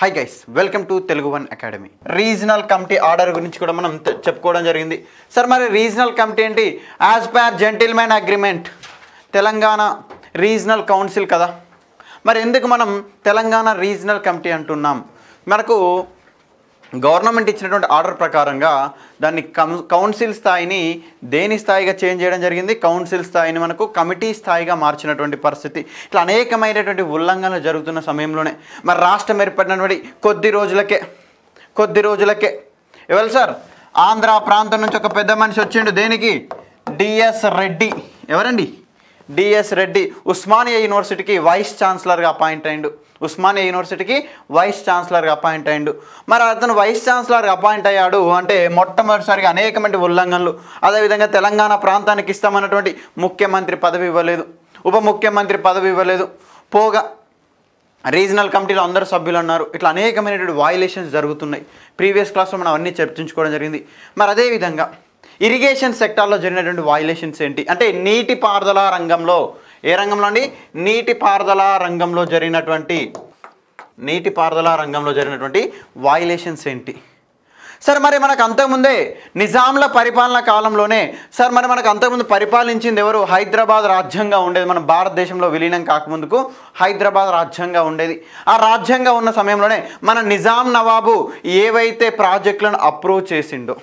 high guys welcome to Telugu one academy regional committee order గురించి కూడా మనం చెప్పుకోవడం జరిగింది సార్ మరి రీజనల్ కమిటీ ఏంటి as per gentleman agreement Telangana regional council కదా మరి ఎందుకు మనం తెలంగాణ రీజనల్ కమిటీ అంటున్నాం మనకు గవర్నమెంట్ ఇచ్చినటువంటి ఆర్డర్ ప్రకారంగా దాన్ని కౌన్సిల్ స్థాయిని దేని స్థాయిగా చేంజ్ చేయడం జరిగింది కౌన్సిల్ స్థాయిని మనకు కమిటీ స్థాయిగా మార్చినటువంటి పరిస్థితి ఇట్లా అనేకమైనటువంటి ఉల్లంఘనలు జరుగుతున్న సమయంలోనే మరి రాష్ట్రం ఏర్పడినటువంటి కొద్ది రోజులకే కొద్ది రోజులకే ఎవరు సార్ ఆంధ్ర ప్రాంతం నుంచి ఒక పెద్ద మనిషి వచ్చిండు దేనికి డిఎస్ రెడ్డి ఎవరండి డిఎస్ రెడ్డి ఉస్మానియా యూనివర్సిటీకి వైస్ ఛాన్సలర్గా అపాయింట్ అయిండు ఉస్మానియా యూనివర్సిటీకి వైస్ ఛాన్సలర్గా అపాయింట్ అయ్యాడు మరి అతను వైస్ ఛాన్సలర్గా అపాయింట్ అయ్యాడు అంటే మొట్టమొదటిసారిగా అనేకమంది ఉల్లంఘనలు అదేవిధంగా తెలంగాణ ప్రాంతానికి ఇస్తామన్నటువంటి ముఖ్యమంత్రి పదవి ఇవ్వలేదు ఉప ముఖ్యమంత్రి పదవి ఇవ్వలేదు పోగా రీజనల్ కమిటీలో అందరు సభ్యులు అన్నారు ఇట్లా అనేకమైనటువంటి వాయిలేషన్స్ జరుగుతున్నాయి ప్రీవియస్ క్లాస్లో మనం అన్నీ చర్చించుకోవడం జరిగింది మరి అదేవిధంగా ఇరిగేషన్ సెక్టార్లో జరిగినటువంటి వాయిలేషన్స్ ఏంటి అంటే నీటి పారుదల రంగంలో ఏ రంగంలో అండి నీటిపారుదల రంగంలో జరిగినటువంటి నీటిపారుదల రంగంలో జరిగినటువంటి వాయిలేషన్స్ ఏంటి సార్ మరి మనకు అంతకుముందే నిజాంల పరిపాలన కాలంలోనే సార్ మరి మనకు అంతకుముందు పరిపాలించింది ఎవరు హైదరాబాద్ రాజ్యంగా ఉండేది మన భారతదేశంలో విలీనం కాకముందుకు హైదరాబాద్ రాజ్యంగా ఉండేది ఆ రాజ్యంగా ఉన్న సమయంలోనే మన నిజాం నవాబు ఏవైతే ప్రాజెక్టులను అప్రూవ్ చేసిండో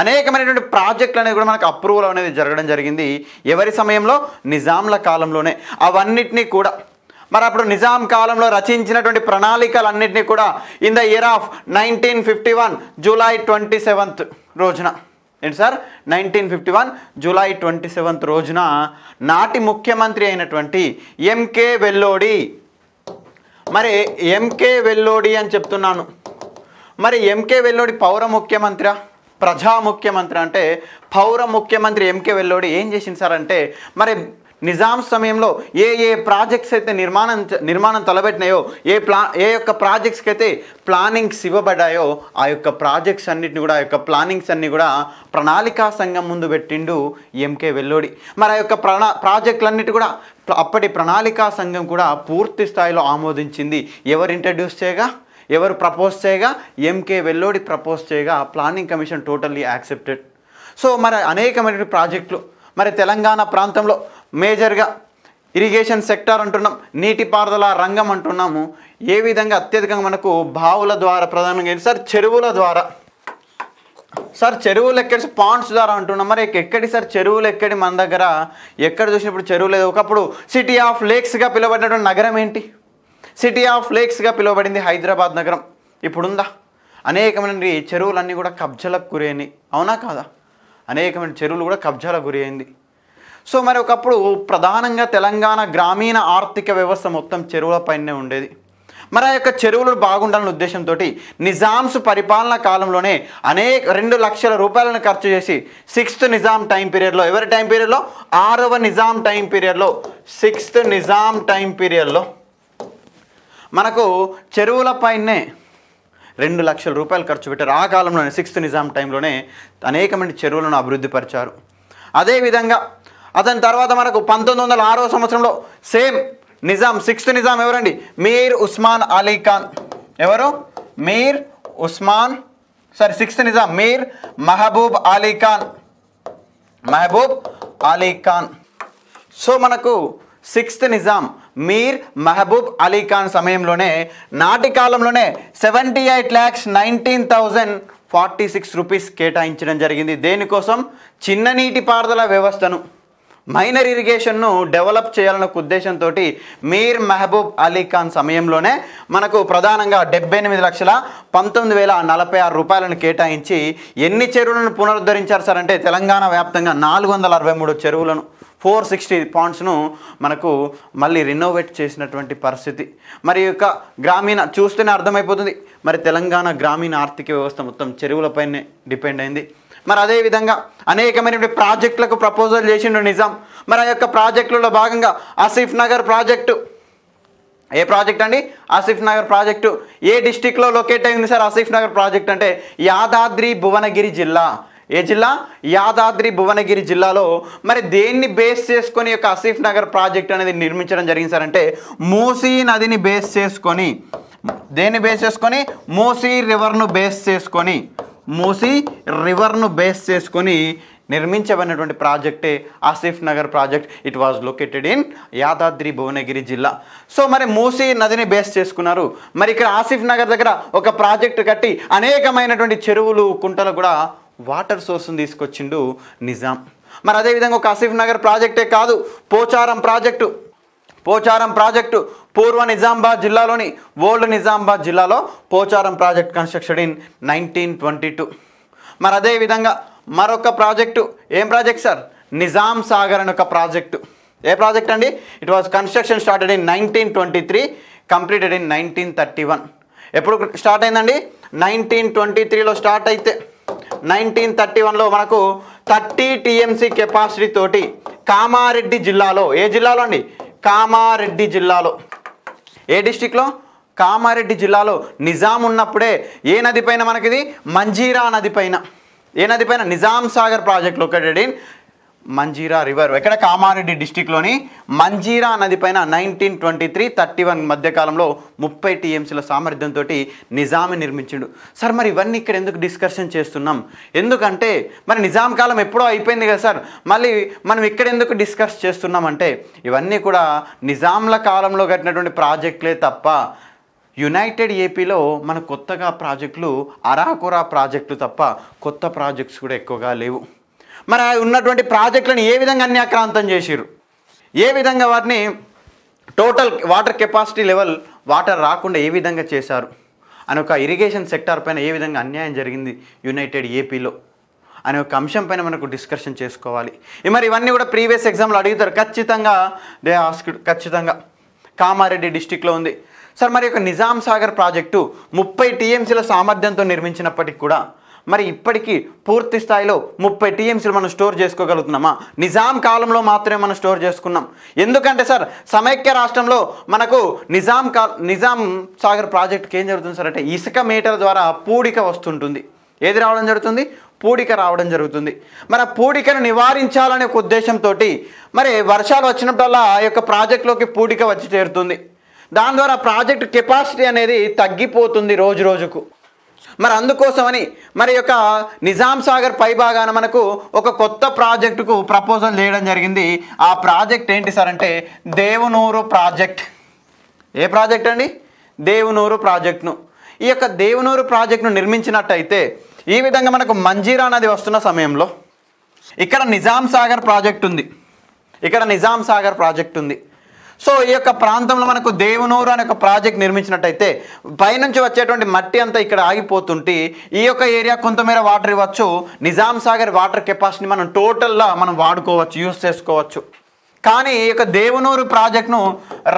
అనేకమైనటువంటి ప్రాజెక్టులు అనేవి కూడా మనకు అప్రూవల్ అనేది జరగడం జరిగింది ఎవరి సమయంలో నిజాంల కాలంలోనే అవన్నిటినీ కూడా మరి అప్పుడు నిజాం కాలంలో రచించినటువంటి ప్రణాళికలు అన్నింటినీ కూడా in the year of nineteen fifty one July twenty seventh రోజున ఏంటి sir nineteen fifty one July twenty seventh రోజున నాటి ముఖ్యమంత్రి అయినటువంటి ఎంకే వెల్లోడి మరి ఎంకే వెల్లోడి అని చెప్తున్నాను మరి ఎంకే వెల్లోడి పౌర ముఖ్యమంత్రి ప్రజా ముఖ్యమంత్రి అంటే పౌర ముఖ్యమంత్రి ఎంకే వెల్లోడి ఏం చేసింది సార్ అంటే మరి నిజాం సమయంలో ఏ ఏ ప్రాజెక్ట్స్ అయితే నిర్మాణం నిర్మాణం తలబెట్టినాయో ఏ ప్లా ఏ యొక్క ప్రాజెక్ట్స్కి అయితే ప్లానింగ్స్ ఇవ్వబడ్డాయో ఆ యొక్క ప్రాజెక్ట్స్ అన్నిటిని కూడా ఆ యొక్క ప్లానింగ్స్ అన్నీ కూడా ప్రణాళికా సంఘం ముందు పెట్టిండు ఎంకే వెల్లోడి మరి ఆ యొక్క ప్రణా ప్రాజెక్టులన్నిటి కూడా అప్పటి ప్రణాళికా సంఘం కూడా పూర్తి స్థాయిలో ఆమోదించింది ఎవరు ఇంట్రడ్యూస్ చేయగా ఎవరు ప్రపోజ్ చేయగా ఎంకే వెల్లోడి ప్రపోజ్ చేయగా planning commission totally accepted so మరి అనేకమైన ప్రాజెక్టులు మరి తెలంగాణ ప్రాంతంలో మేజర్గా ఇరిగేషన్ సెక్టార్ అంటున్నాం నీటిపారుదల రంగం అంటున్నాము ఏ విధంగా అత్యధికంగా మనకు బావుల ద్వారా ప్రధానంగా సార్ చెరువుల ద్వారా సార్ చెరువులు ఎక్కడి పాండ్స్ ద్వారా అంటున్నాం మరి ఎక్కడి సార్ చెరువులు ఎక్కడి మన దగ్గర ఎక్కడ చూసినప్పుడు చెరువు లేదు ఒకప్పుడు సిటీ ఆఫ్ లేక్స్గా పిలువబడినటువంటి నగరం ఏంటి సిటీ ఆఫ్ లేక్స్గా పిలువబడింది హైదరాబాద్ నగరం ఇప్పుడుందా అనేకమైన చెరువులన్నీ కూడా కబ్జలకు గురైనాయి అవునా కాదా అనేకమైన చెరువులు కూడా కబ్జాలకు గురైంది సో మరి ఒకప్పుడు ప్రధానంగా తెలంగాణ గ్రామీణ ఆర్థిక వ్యవస్థ మొత్తం చెరువులపైనే ఉండేది మరి ఆ యొక్క చెరువులు బాగుండాలనే ఉద్దేశంతో నిజాంస్ పరిపాలన కాలంలోనే అనేక రెండు లక్షల రూపాయలను ఖర్చు చేసి సిక్స్త్ నిజాం టైం పీరియడ్లో ఎవరి టైం పీరియడ్లో ఆరవ నిజాం టైం పీరియడ్లో సిక్స్త్ నిజాం టైం పీరియడ్లో మనకు చెరువులపైనే రెండు లక్షల రూపాయలు ఖర్చు పెట్టారు ఆ కాలంలోనే సిక్స్త్ నిజాం టైంలోనే అనేకమంది చెరువులను అభివృద్ధి పరిచారు అదేవిధంగా అతని తర్వాత మనకు పంతొమ్మిది వందల ఆరో సంవత్సరంలో సేమ్ నిజాం సిక్స్త్ నిజాం ఎవరండి మీర్ ఉస్మాన్ అలీ ఖాన్ ఎవరు Mir Osman sorry sixth Nizam Mir Mahboob Ali Khan Mahboob Ali Khan so మనకు సిక్స్త్ నిజాం మీర్ మహబూబ్ అలీఖాన్ సమయంలోనే నాటి కాలంలోనే seventy eight lakhs nineteen thousand forty six rupees కేటాయించడం జరిగింది దేనికోసం చిన్న నీటిపారుదల వ్యవస్థను మైనర్ ఇరిగేషన్ను డెవలప్ చేయాలన్న ఉద్దేశంతో మీర్ మహబూబ్ అలీ ఖాన్ సమయంలోనే మనకు ప్రధానంగా డెబ్బై ఎనిమిది లక్షల పంతొమ్మిది వేల నలభై ఆరు రూపాయలను కేటాయించి ఎన్ని చెరువులను పునరుద్ధరించారు సార్ అంటే తెలంగాణ వ్యాప్తంగా నాలుగు వందల అరవై మూడు చెరువులను ఫోర్ సిక్స్టీ పాయింట్స్ను మనకు మళ్ళీ రినోవేట్ చేసినటువంటి పరిస్థితి మరి యొక్క గ్రామీణ చూస్తేనే అర్థమైపోతుంది మరి తెలంగాణ గ్రామీణ ఆర్థిక వ్యవస్థ మొత్తం చెరువులపైనే డిపెండ్ అయింది మరి అదేవిధంగా అనేకమైనటువంటి ప్రాజెక్టులకు ప్రపోజల్ చేసిండు నిజాం మరి ఆ యొక్క ప్రాజెక్టులలో భాగంగా ఆసిఫ్ నగర్ ప్రాజెక్టు ఏ ప్రాజెక్ట్ అండి ఆసిఫ్ నగర్ ప్రాజెక్టు ఏ డిస్టిక్లో లొకేట్ అయింది సార్ ఆసిఫ్ నగర్ ప్రాజెక్ట్ అంటే యాదాద్రి భువనగిరి జిల్లా ఏ జిల్లా యాదాద్రి భువనగిరి జిల్లాలో మరి దేన్ని బేస్ చేసుకొని యొక్క అసీఫ్ నగర్ ప్రాజెక్ట్ అనేది నిర్మించడం జరిగింది సార్ అంటే మూసీ నదిని బేస్ చేసుకొని దేన్ని బేస్ చేసుకొని మూసీ రివర్ను బేస్ చేసుకొని మూసీ రివర్ను బేస్ చేసుకొని నిర్మించబడినటువంటి ప్రాజెక్టే Asif Nagar project it was located in Yadadri Bhuvanagiri జిల్లా సో మరి మూసీ నదిని బేస్ చేసుకున్నారు మరి ఇక్కడ ఆసిఫ్ నగర్ దగ్గర ఒక ప్రాజెక్టు కట్టి అనేకమైనటువంటి చెరువులు కుంటలు కూడా వాటర్ సోర్స్ని తీసుకొచ్చిండు నిజాం మరి అదేవిధంగా ఒక ఆసిఫ్ నగర్ ప్రాజెక్టే కాదు పోచారం ప్రాజెక్టు పోచారం ప్రాజెక్టు పూర్వ నిజామాబాద్ జిల్లాలోని ఓల్డ్ నిజామాబాద్ జిల్లాలో Pocharam project construction in nineteen twenty two మరి అదేవిధంగా మరొక ప్రాజెక్టు ఏం ప్రాజెక్ట్ సార్ నిజాం సాగర్ అని ఒక ప్రాజెక్టు ఏ ప్రాజెక్ట్ అండి it was construction started in nineteen twenty three completed in nineteen thirty one ఎప్పుడు స్టార్ట్ అయిందండి నైన్టీన్ ట్వంటీ త్రీలో స్టార్ట్ అయితే నైన్టీన్ థర్టీ వన్లో మనకు థర్టీ టీఎంసీ కెపాసిటీ తోటి కామారెడ్డి జిల్లాలో ఏ జిల్లాలో అండి కామారెడ్డి జిల్లాలో ఏ డిస్టిక్లో కామారెడ్డి జిల్లాలో నిజాం ఉన్నప్పుడే ఏ నది పైన మనకిది మంజీరా నది పైన ఏ నది పైన Nizam Sagar located in Manjira river ఎక్కడ కామారెడ్డి డిస్టిక్లోని మంజీరా నది పైన nineteen twenty three thirty one మధ్యకాలంలో ముప్పై టీఎంసీల సామర్థ్యంతో నిజాం నిర్మించిండు సార్ మరి ఇవన్నీ ఇక్కడ ఎందుకు డిస్కషన్ చేస్తున్నాం ఎందుకంటే మరి నిజాం కాలం ఎప్పుడో అయిపోయింది కదా సార్ మళ్ళీ మనం ఇక్కడ ఎందుకు డిస్కస్ చేస్తున్నామంటే ఇవన్నీ కూడా నిజాంల కాలంలో కట్టినటువంటి ప్రాజెక్టులే తప్ప యునైటెడ్ ఏపీలో మన కొత్తగా ప్రాజెక్టులు అరాకురా ప్రాజెక్టులు తప్ప కొత్త ప్రాజెక్ట్స్ కూడా ఎక్కువగా లేవు మరి ఉన్నటువంటి ప్రాజెక్టులను ఏ విధంగా అన్యాక్రాంతం చేసిరు ఏ విధంగా వాటిని total water capacity level water రాకుండా ఏ విధంగా చేశారు అని ఒక ఇరిగేషన్ సెక్టార్ పైన ఏ విధంగా అన్యాయం జరిగింది యునైటెడ్ ఏపీలో అనే ఒక అంశం పైన మనకు డిస్కషన్ చేసుకోవాలి మరి ఇవన్నీ కూడా ప్రీవియస్ ఎగ్జామ్లు అడుగుతారు ఖచ్చితంగా దే హాస్పిటల్ ఖచ్చితంగా కామారెడ్డి డిస్టిక్లో ఉంది సార్ మరి ఒక నిజాం సాగర్ ప్రాజెక్టు ముప్పై టీఎంసీల సామర్థ్యంతో నిర్మించినప్పటికి కూడా మరి ఇప్పటికీ పూర్తి స్థాయిలో ముప్పై టీఎంసీలు మనం స్టోర్ చేసుకోగలుగుతున్నామా నిజాం కాలంలో మాత్రమే మనం స్టోర్ చేసుకున్నాం ఎందుకంటే సార్ సమైక్య రాష్ట్రంలో మనకు నిజాం కా నిజాం సాగర్ ప్రాజెక్ట్కి ఏం జరుగుతుంది సార్ అంటే ఇసుక మీటర్ ద్వారా పూడిక వస్తుంటుంది ఏది రావడం జరుగుతుంది పూడిక రావడం జరుగుతుంది మరి ఆ పూడికను నివారించాలనే ఒక ఉద్దేశంతో మరి వర్షాలు వచ్చినప్పుడల్లా ఆ యొక్క ప్రాజెక్టులోకి పూడిక వచ్చి చేరుతుంది దాని ద్వారా ప్రాజెక్ట్ కెపాసిటీ అనేది తగ్గిపోతుంది రోజు రోజుకు మరి అందుకోసమని మరి యొక్క నిజాం సాగర్ పైభాగాన మనకు ఒక కొత్త ప్రాజెక్టుకు ప్రపోజల్ చేయడం జరిగింది ఆ ప్రాజెక్ట్ ఏంటి సార్ అంటే దేవునూరు ప్రాజెక్ట్ ఏ ప్రాజెక్ట్ అండి దేవునూరు ప్రాజెక్ట్ను ఈ యొక్క దేవునూరు ప్రాజెక్ట్ను నిర్మించినట్టయితే ఈ విధంగా మనకు మంజీరా నది వస్తున్న సమయంలో ఇక్కడ నిజాం సాగర్ ప్రాజెక్ట్ ఉంది ఇక్కడ నిజాం సాగర్ ప్రాజెక్ట్ ఉంది సో ఈ యొక్క ప్రాంతంలో మనకు దేవునూరు అనే ఒక ప్రాజెక్ట్ నిర్మించినట్టయితే పైనుంచి వచ్చేటువంటి మట్టి అంతా ఇక్కడ ఆగిపోతుంటే ఈ యొక్క ఏరియా కొంతమేర వాటర్ ఇవ్వచ్చు నిజాం సాగర్ వాటర్ కెపాసిటీ మనం టోటల్గా మనం వాడుకోవచ్చు యూస్ చేసుకోవచ్చు కానీ ఈ యొక్క దేవునూరు ప్రాజెక్టును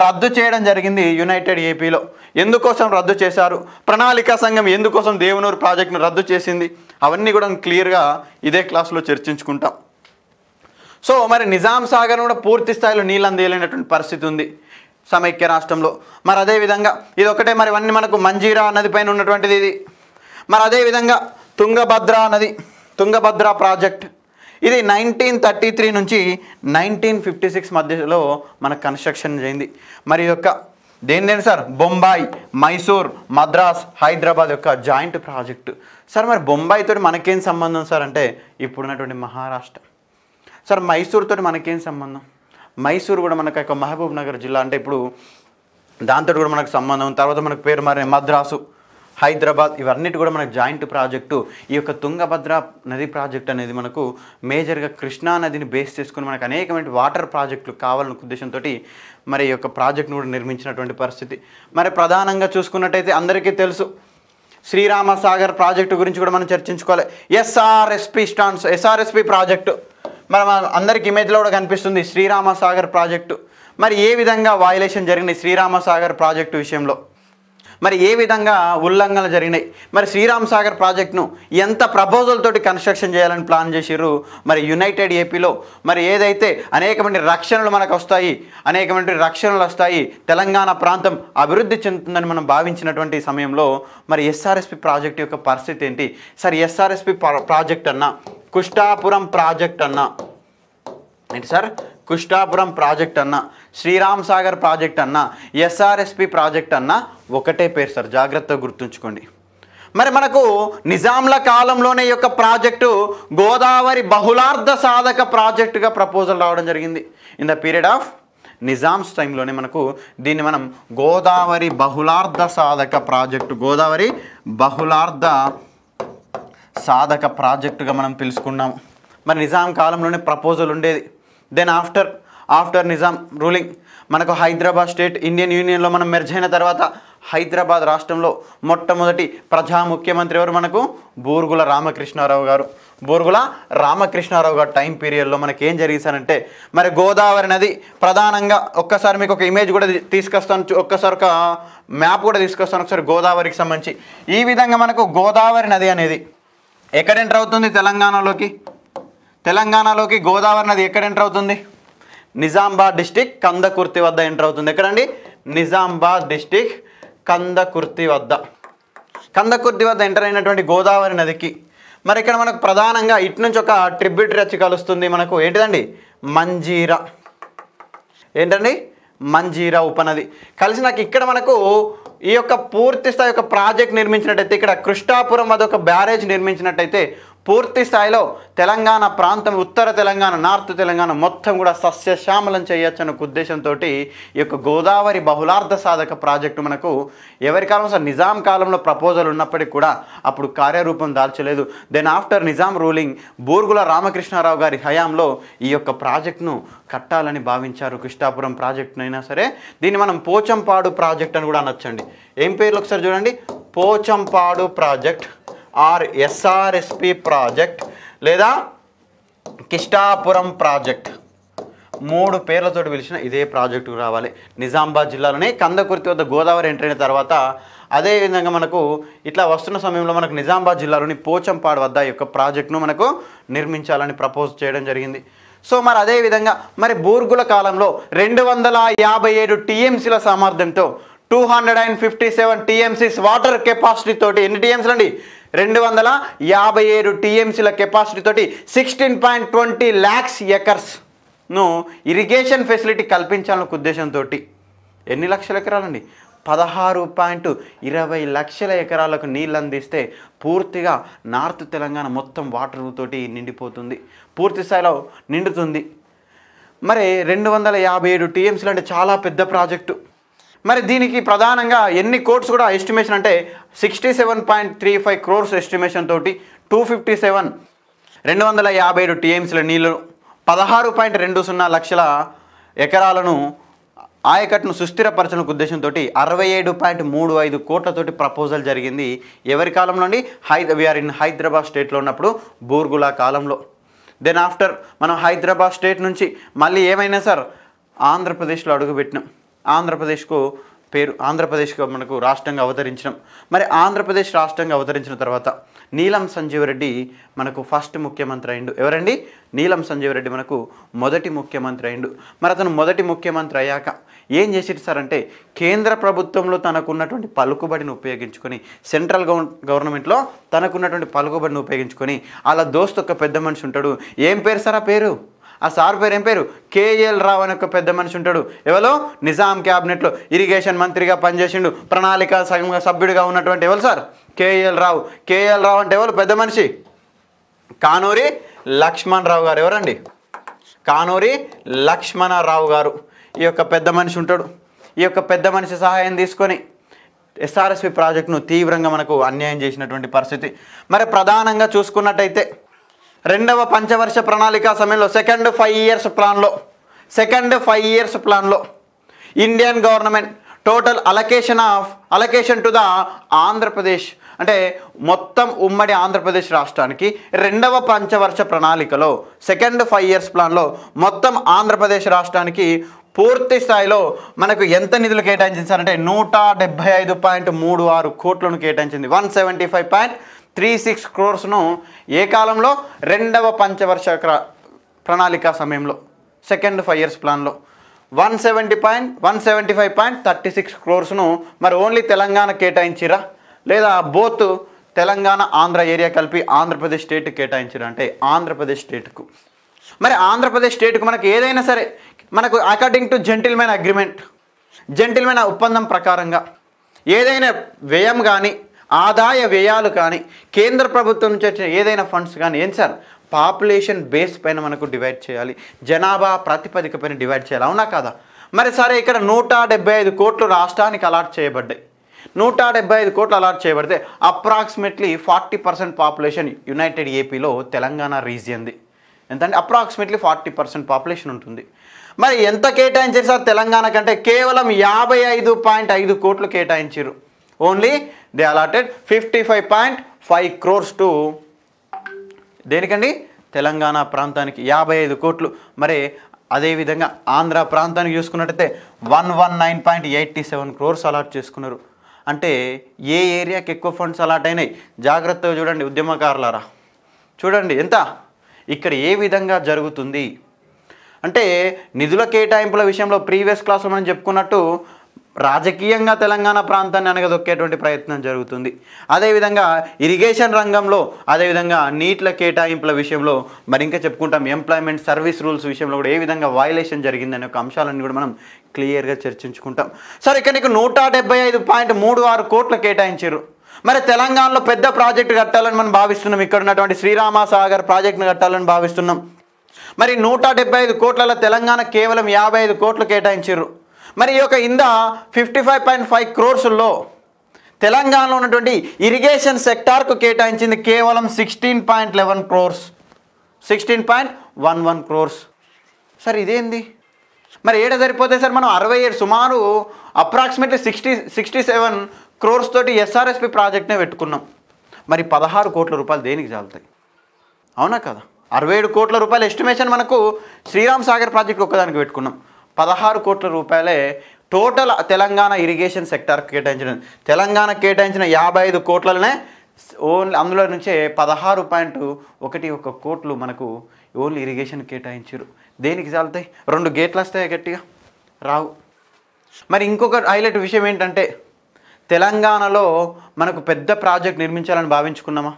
రద్దు చేయడం జరిగింది యునైటెడ్ ఏపీలో ఎందుకోసం రద్దు చేశారు ప్రణాళికా సంఘం ఎందుకోసం దేవునూరు ప్రాజెక్టును రద్దు చేసింది అవన్నీ కూడా క్లియర్గా ఇదే క్లాస్లో చర్చించుకుంటాం సో మరి నిజాం సాగర్ కూడా పూర్తి స్థాయిలో నీళ్ళు అందేయలేనటువంటి పరిస్థితి ఉంది సమైక్య రాష్ట్రంలో మరి అదేవిధంగా ఇది ఒకటే మరి ఇవన్నీ మనకు మంజీరా నది పైన ఉన్నటువంటిది ఇది మరి అదేవిధంగా తుంగభద్ర నది తుంగభద్ర ప్రాజెక్ట్ ఇది నైన్టీన్ థర్టీ త్రీ నుంచి నైన్టీన్ ఫిఫ్టీ సిక్స్ మధ్యలో మనకు కన్స్ట్రక్షన్ చేయింది మరి యొక్క దేని దేని సార్ బొంబాయి మైసూర్ మద్రాస్ హైదరాబాద్ యొక్క జాయింట్ ప్రాజెక్టు సార్ మరి బొంబాయితో మనకేం సంబంధం సార్ అంటే ఇప్పుడున్నటువంటి మహారాష్ట్ర సార్ మైసూర్తో మనకేం సంబంధం మైసూర్ కూడా మనకు యొక్క మహబూబ్ నగర్ జిల్లా అంటే ఇప్పుడు దాంతో కూడా మనకు సంబంధం తర్వాత మనకు పేరు మారిన మద్రాసు హైదరాబాద్ ఇవన్నిటి కూడా మనకు జాయింట్ ప్రాజెక్టు ఈ యొక్క తుంగభద్ర నది ప్రాజెక్ట్ అనేది మనకు మేజర్గా కృష్ణా నదిని బేస్ చేసుకుని మనకు అనేకమైన వాటర్ ప్రాజెక్టులు కావాలనే ఉద్దేశంతో మరి ఈ యొక్క ప్రాజెక్ట్ను కూడా నిర్మించినటువంటి పరిస్థితి మరి ప్రధానంగా చూసుకున్నట్టయితే అందరికీ తెలుసు శ్రీరామసాగర్ ప్రాజెక్టు గురించి కూడా మనం చర్చించుకోవాలి ఎస్ఆర్ఎస్పి స్టాన్స్ ఎస్ఆర్ఎస్పి ప్రాజెక్టు మనం అందరికి ఇమేజ్లో కూడా కనిపిస్తుంది శ్రీరామసాగర్ ప్రాజెక్టు మరి ఏ విధంగా వాయులేషన్ జరిగింది శ్రీరామసాగర్ ప్రాజెక్టు విషయంలో మరి ఏ విధంగా ఉల్లంఘనలు జరిగినాయి మరి శ్రీరామ్ సాగర్ ప్రాజెక్టును ఎంత ప్రపోజల్ తోటి కన్స్ట్రక్షన్ చేయాలని ప్లాన్ చేసిర్రు మరి యునైటెడ్ ఏపీలో మరి ఏదైతే అనేకమైన రక్షణలు మనకు వస్తాయి అనేకమైన రక్షణలు వస్తాయి తెలంగాణ ప్రాంతం అభివృద్ధి చెందుతుందని మనం భావించినటువంటి సమయంలో మరి ఎస్ఆర్ఎస్పి ప్రాజెక్ట్ యొక్క పరిస్థితి ఏంటి సార్ ఎస్ఆర్ఎస్పి ప్రాజెక్ట్ అన్న కుష్టాపురం ప్రాజెక్ట్ అన్న ఏంటి సార్ కుష్టాపురం ప్రాజెక్ట్ అన్న శ్రీరామ్ సాగర్ ప్రాజెక్ట్ అన్న ఎస్ఆర్ఎస్పి ప్రాజెక్ట్ అన్న ఒకటే పేరు సార్ జాగ్రత్తగా గుర్తుంచుకోండి మరి మనకు నిజాంల కాలంలోనే యొక్క ప్రాజెక్టు గోదావరి బహుళార్థ సాధక ప్రాజెక్టుగా ప్రపోజల్ రావడం జరిగింది in the period of Nizams టైంలోనే మనకు దీన్ని మనం గోదావరి బహుళార్థ సాధక ప్రాజెక్టు గోదావరి బహుళార్థ సాధక ప్రాజెక్టుగా మనం పిలుచుకున్నాము మరి నిజాం కాలంలోనే ప్రపోజల్ ఉండేది then after after Nizam ruling మనకు హైదరాబాద్ స్టేట్ ఇండియన్ యూనియన్లో మనం మెర్జ్ అయిన తర్వాత హైదరాబాద్ రాష్ట్రంలో మొట్టమొదటి ప్రజా ముఖ్యమంత్రి ఎవరు మనకు బూర్గుల రామకృష్ణారావు గారు బూర్గుల రామకృష్ణారావు గారు టైం పీరియడ్లో మనకి ఏం జరిగిందంటే మరి గోదావరి నది ప్రధానంగా ఒక్కసారి మీకు ఒక ఇమేజ్ కూడా తీసుకొస్తాను ఒక్కసారి ఒక మ్యాప్ కూడా తీసుకొస్తాను ఒకసారి గోదావరికి సంబంధించి ఈ విధంగా మనకు గోదావరి నది అనేది ఎక్కడ ఎంటర్ అవుతుంది తెలంగాణలోకి తెలంగాణలోకి గోదావరి నది ఎక్కడ ఎంటర్ అవుతుంది నిజామాబాద్ డిస్టిక్ కందకుర్తి వద్ద ఎంటర్ అవుతుంది ఎక్కడండి నిజామాబాద్ డిస్టిక్ కందకుర్తి వద్ద కందకుర్తి వద్ద ఎంటర్ అయినటువంటి గోదావరి నదికి మరి ఇక్కడ మనకు ప్రధానంగా ఇటు నుంచి ఒక ట్రిబ్యూటరీ వచ్చి కలుస్తుంది మనకు ఏంటిదండి మంజీరా ఏంటండి మంజీరా ఉపనది కలిసి నాకు ఇక్కడ మనకు ఈ యొక్క పూర్తి స్థాయి యొక్క ప్రాజెక్ట్ నిర్మించినట్టయితే ఇక్కడ కృష్ణాపురం వద్ద ఒక బ్యారేజ్ నిర్మించినట్టయితే పూర్తి స్థాయిలో తెలంగాణ ప్రాంతం ఉత్తర తెలంగాణ నార్త్ తెలంగాణ మొత్తం కూడా సస్యశ్యామలం చేయొచ్చు అనే ఉద్దేశంతో ఈ యొక్క గోదావరి బహుళార్థ సాధక ప్రాజెక్టు మనకు ఎవరి కాలం సార్ నిజాం కాలంలో ప్రపోజల్ ఉన్నప్పటికీ కూడా అప్పుడు కార్యరూపం దాల్చలేదు then after Nizam ruling Burgula Ramakrishna Rao గారి హయాంలో ఈ యొక్క ప్రాజెక్టును కట్టాలని భావించారు కృష్ణాపురం ప్రాజెక్టునైనా సరే దీన్ని మనం పోచంపాడు ప్రాజెక్ట్ అని కూడా అనొచ్చండి ఏం పేర్లు ఒకసారి చూడండి Pochampadu project or SRSP project లేదా కిష్టాపురం ప్రాజెక్ట్ మూడు పేర్లతో పిలిచిన ఇదే ప్రాజెక్టుకు రావాలి నిజామాబాద్ జిల్లాలోనే కందకుర్తి వద్ద గోదావరి ఎంటర్ అయిన తర్వాత అదేవిధంగా మనకు ఇట్లా వస్తున్న సమయంలో మనకు నిజామాబాద్ జిల్లాలోని పోచంపాడు వద్ద యొక్క ప్రాజెక్టును మనకు నిర్మించాలని ప్రపోజ్ చేయడం జరిగింది సో మరి అదేవిధంగా మరి బూర్గుల కాలంలో రెండు వందల యాభై ఏడు టీఎంసీల సామర్థ్యంతో two hundred and fifty seven TMCs water capacity తోటి ఎన్ని టీఎంసీలు అండి రెండు వందల యాభై ఏడు టీఎంసీల కెపాసిటీ తోటి సిక్స్టీన్ పాయింట్ ట్వంటీ ల్యాక్స్ ఎకర్స్ను ఇరిగేషన్ ఫెసిలిటీ కల్పించాలన్న ఉద్దేశంతో ఎన్ని లక్షల ఎకరాలండి పదహారు పాయింట్ ఇరవై లక్షల ఎకరాలకు నీళ్ళు అందిస్తే పూర్తిగా నార్త్ తెలంగాణ మొత్తం వాటర్తో నిండిపోతుంది పూర్తి స్థాయిలో నిండుతుంది మరి రెండు వందల యాభై ఏడు టీఎంసీలు అంటే చాలా పెద్ద ప్రాజెక్టు మరి దీనికి ప్రధానంగా ఎన్ని కోట్స్ కూడా ఎస్టిమేషన్ అంటే sixty seven point three five crores estimation తోటి టూ ఫిఫ్టీ సెవెన్ రెండు వందల యాభై ఐదు టీఎంసీల నీళ్లు పదహారు పాయింట్ రెండు సున్నా లక్షల ఎకరాలను ఆయకట్టును సుస్థిరపరచడానికి ఉద్దేశంతో అరవై ఏడు పాయింట్ మూడు ఐదు కోట్లతోటి ప్రపోజల్ జరిగింది ఎవరి కాలంలో అండి హైద వీఆర్ ఇన్ హైదరాబాద్ స్టేట్లో ఉన్నప్పుడు బూర్గులా కాలంలో దెన్ ఆఫ్టర్ మనం హైదరాబాద్ స్టేట్ నుంచి మళ్ళీ ఏమైనా సార్ ఆంధ్రప్రదేశ్లో అడుగుపెట్టినాం ఆంధ్రప్రదేశ్కు పేరు ఆంధ్రప్రదేశ్గా మనకు రాష్ట్రంగా అవతరించడం మరి ఆంధ్రప్రదేశ్ రాష్ట్రంగా అవతరించిన తర్వాత నీలం సంజీవరెడ్డి మనకు ఫస్ట్ ముఖ్యమంత్రి అయిండు ఎవరండి నీలం సంజీవరెడ్డి మనకు మొదటి ముఖ్యమంత్రి అయిండు మరి అతను మొదటి ముఖ్యమంత్రి అయ్యాక ఏం చేసిరు సార్ అంటే కేంద్ర ప్రభుత్వంలో తనకున్నటువంటి పలుకుబడిని ఉపయోగించుకొని సెంట్రల్ గవర్నమెంట్లో తనకున్నటువంటి పలుకుబడిని ఉపయోగించుకొని అలా దోస్త్ ఒక పెద్ద మనిషి ఉంటాడు ఏం పేరు సార్ ఆ పేరు ఆ సార్ పేరు ఏం పేరు కేఎల్ రావు అని ఒక పెద్ద మనిషి ఉంటాడు ఎవరో నిజాం క్యాబినెట్లో ఇరిగేషన్ మంత్రిగా పనిచేసిండు ప్రణాళిక సగంగా సభ్యుడిగా ఉన్నటువంటి ఎవరు sir KL Rao KL Rao అంటే ఎవరు పెద్ద మనిషి కానూరి లక్ష్మణ్ రావు గారు ఎవరండి కానూరి లక్ష్మణరావు గారు ఈ యొక్క పెద్ద మనిషి ఉంటాడు ఈ యొక్క పెద్ద మనిషి సహాయం తీసుకొని ఎస్ఆర్ఎస్పి ప్రాజెక్టును తీవ్రంగా మనకు అన్యాయం చేసినటువంటి పరిస్థితి మరి ప్రధానంగా చూసుకున్నట్టయితే రెండవ పంచవర్ష ప్రణాళిక సమయంలో సెకండ్ ఫైవ్ ఇయర్స్ ప్లాన్లో సెకండ్ ఫైవ్ ఇయర్స్ ప్లాన్లో Indian government total allocation of allocation to the Andhra Pradesh అంటే మొత్తం ఉమ్మడి ఆంధ్రప్రదేశ్ రాష్ట్రానికి రెండవ పంచవర్ష ప్రణాళికలో సెకండ్ ఫైవ్ ఇయర్స్ ప్లాన్లో మొత్తం ఆంధ్రప్రదేశ్ రాష్ట్రానికి పూర్తి స్థాయిలో మనకు ఎంత నిధులు కేటాయించారంటే నూట డెబ్బై ఐదు పాయింట్ మూడు ఆరు కోట్లను కేటాయించింది one seventy five point three six క్రోర్స్ను ఏ కాలంలో రెండవ పంచవర్ష ప్రణాళిక సమయంలో సెకండ్ ఫైవ్ ఇయర్స్ ప్లాన్లో one seventy point one seventy five point thirty six క్రోర్స్ను మరి ఓన్లీ తెలంగాణ కేటాయించిరా లేదా బోత్ తెలంగాణ ఆంధ్ర ఏరియా కలిపి ఆంధ్రప్రదేశ్ స్టేట్ కేటాయించిరా అంటే ఆంధ్రప్రదేశ్ స్టేట్కు మరి ఆంధ్రప్రదేశ్ స్టేట్కు మనకు ఏదైనా సరే మనకు according to gentlemen agreement gentlemen ఒప్పందం ప్రకారంగా ఏదైనా వ్యయం కానీ ఆదాయ వ్యయాలు కానీ కేంద్ర ప్రభుత్వం నుంచి వచ్చిన ఏదైనా ఫండ్స్ కానీ ఏం సార్ పాపులేషన్ బేస్ పైన మనకు డివైడ్ చేయాలి జనాభా ప్రాతిపదిక పైన డివైడ్ చేయాలి అవునా కదా మరి సరే ఇక్కడ నూట డెబ్బై ఐదు కోట్లు రాష్ట్రానికి అలాట్ చేయబడ్డాయి నూట డెబ్బై ఐదు కోట్లు అలాట్ చేయబడితే approximately forty percent population united ఏపీలో తెలంగాణ రీజియన్ది ఎంతంటే అప్రాక్సిమేట్లీ ఫార్టీ పర్సెంట్ పాపులేషన్ ఉంటుంది మరి ఎంత కేటాయించారు సార్ తెలంగాణ కంటే కేవలం యాభై ఐదు పాయింట్ ఐదు కోట్లు కేటాయించారు only they allotted fifty five point five crores to దేనికండి తెలంగాణ ప్రాంతానికి యాభై ఐదు కోట్లు మరి అదేవిధంగా ఆంధ్ర ప్రాంతానికి చూసుకున్నట్టయితే one one nine point eighty seven crores allot చేసుకున్నారు అంటే ఏ ఏరియాకి ఎక్కువ ఫండ్స్ అలాట్ అయినాయి జాగ్రత్తగా చూడండి ఉద్యమకారులారా చూడండి ఎంత ఇక్కడ ఏ విధంగా జరుగుతుంది అంటే నిధుల కేటాయింపుల విషయంలో ప్రీవియస్ క్లాస్లో మనం చెప్పుకున్నట్టు రాజకీయంగా తెలంగాణ ప్రాంతాన్ని అనగదొక్కేటువంటి ప్రయత్నం జరుగుతుంది అదేవిధంగా ఇరిగేషన్ రంగంలో అదేవిధంగా నీట్ల కేటాయింపుల విషయంలో మరి ఇంకా చెప్పుకుంటాం ఎంప్లాయ్మెంట్ సర్వీస్ రూల్స్ విషయంలో కూడా ఏ విధంగా వయలేషన్ జరిగిందనే ఒక అంశాలన్నీ కూడా మనం క్లియర్గా చర్చించుకుంటాం సరే ఇక్కడ నీకు నూట డెబ్బై ఐదు పాయింట్ మూడు ఆరు కోట్లు కేటాయించారు మరి తెలంగాణలో పెద్ద ప్రాజెక్టు కట్టాలని మనం భావిస్తున్నాం ఇక్కడ ఉన్నటువంటి శ్రీరామ సాగర్ ప్రాజెక్టును కట్టాలని భావిస్తున్నాం మరి నూట డెబ్బై ఐదు కోట్లలో తెలంగాణ కేవలం యాభై ఐదు కోట్లు కేటాయించారు మరి ఈ యొక్క ఇంద ఫిఫ్టీ ఫైవ్ పాయింట్ ఫైవ్ క్రోర్స్లో తెలంగాణలో ఉన్నటువంటి ఇరిగేషన్ సెక్టార్కు కేటాయించింది కేవలం sixteen point eleven crores sixteen point one one crores sir ఇదేంది మరి ఏడ సరిపోతే సార్ మనం అరవై ఏడు సుమారు approximately sixty sixty seven crores తోటి ఎస్ఆర్ఎస్పి ప్రాజెక్ట్నే పెట్టుకున్నాం మరి పదహారు కోట్ల రూపాయలు దేనికి చాలుతాయి అవునా కదా అరవై ఏడు కోట్ల రూపాయల ఎస్టిమేషన్ మనకు శ్రీరామ్ సాగర్ ప్రాజెక్ట్ ఒక్కదానికి పెట్టుకున్నాం పదహారు కోట్ల రూపాయలే టోటల్ తెలంగాణ ఇరిగేషన్ సెక్టార్ కేటాయించిన తెలంగాణ కేటాయించిన యాభై ఐదు కోట్లనే ఓన్లీ అందులో నుంచే పదహారు పాయింట్ ఒకటి ఒక కోట్లు మనకు ఓన్లీ ఇరిగేషన్ కేటాయించారు దేనికి చాలుతాయి రెండు గేట్లు వస్తాయి గట్టిగా రావు మరి ఇంకొక హైలైట్ విషయం ఏంటంటే తెలంగాణలో మనకు పెద్ద ప్రాజెక్ట్ నిర్మించాలని భావించుకున్నామా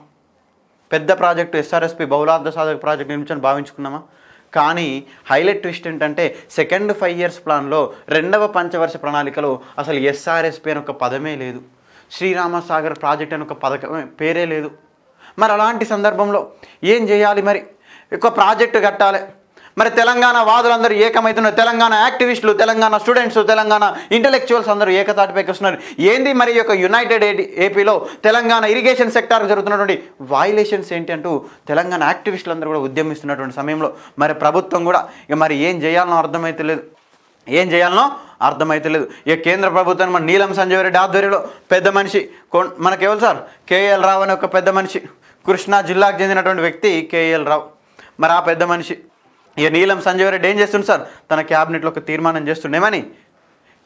పెద్ద ప్రాజెక్టు ఎస్ఆర్ఎస్పి బహుళార్థ సాధక ప్రాజెక్ట్ నిర్మించాలని భావించుకున్నామా కానీ హైలైట్ ట్విస్ట్ ఏంటంటే సెకండ్ ఫైవ్ ఇయర్స్ ప్లాన్లో రెండవ పంచవర్ష ప్రణాళికలో అసలు ఎస్ఆర్ఎస్పీ అని ఒక పదమే లేదు శ్రీరామసాగర్ ప్రాజెక్ట్ అని ఒక పథకమే పేరే లేదు మరి అలాంటి సందర్భంలో ఏం చేయాలి మరి ఒక ప్రాజెక్టు కట్టాలి మరి తెలంగాణ వాదులందరూ ఏకమవుతున్నారు తెలంగాణ యాక్టివిస్టులు తెలంగాణ స్టూడెంట్స్ తెలంగాణ ఇంటలెక్చువల్స్ అందరూ ఏకతాటిపైకి వస్తున్నారు ఏంది మరి యొక్క యునైటెడ్ ఏపీలో తెలంగాణ ఇరిగేషన్ సెక్టార్ జరుగుతున్నటువంటి వైలేషన్స్ ఏంటి అంటూ తెలంగాణ అందరూ కూడా ఉద్యమిస్తున్నటువంటి సమయంలో మరి ప్రభుత్వం కూడా ఇక మరి ఏం చేయాలనో అర్థమైతే లేదు ఏం చేయాలనో అర్థమైతలేదు ఇక కేంద్ర ప్రభుత్వం మన నీలం సంజయ్ రెడ్డి ఆధ్వర్యంలో పెద్ద మనిషి మనకెవరు సార్ కేఎల్ రావు అనే ఒక పెద్ద మనిషి కృష్ణా జిల్లాకు చెందినటువంటి వ్యక్తి కేఎల్ రావు మరి ఆ పెద్ద మనిషి ఇక నీలం సంజయ్ రెడ్డి ఏం చేస్తుండు సార్ తన క్యాబినెట్లో ఒక తీర్మానం చేస్తుండేమని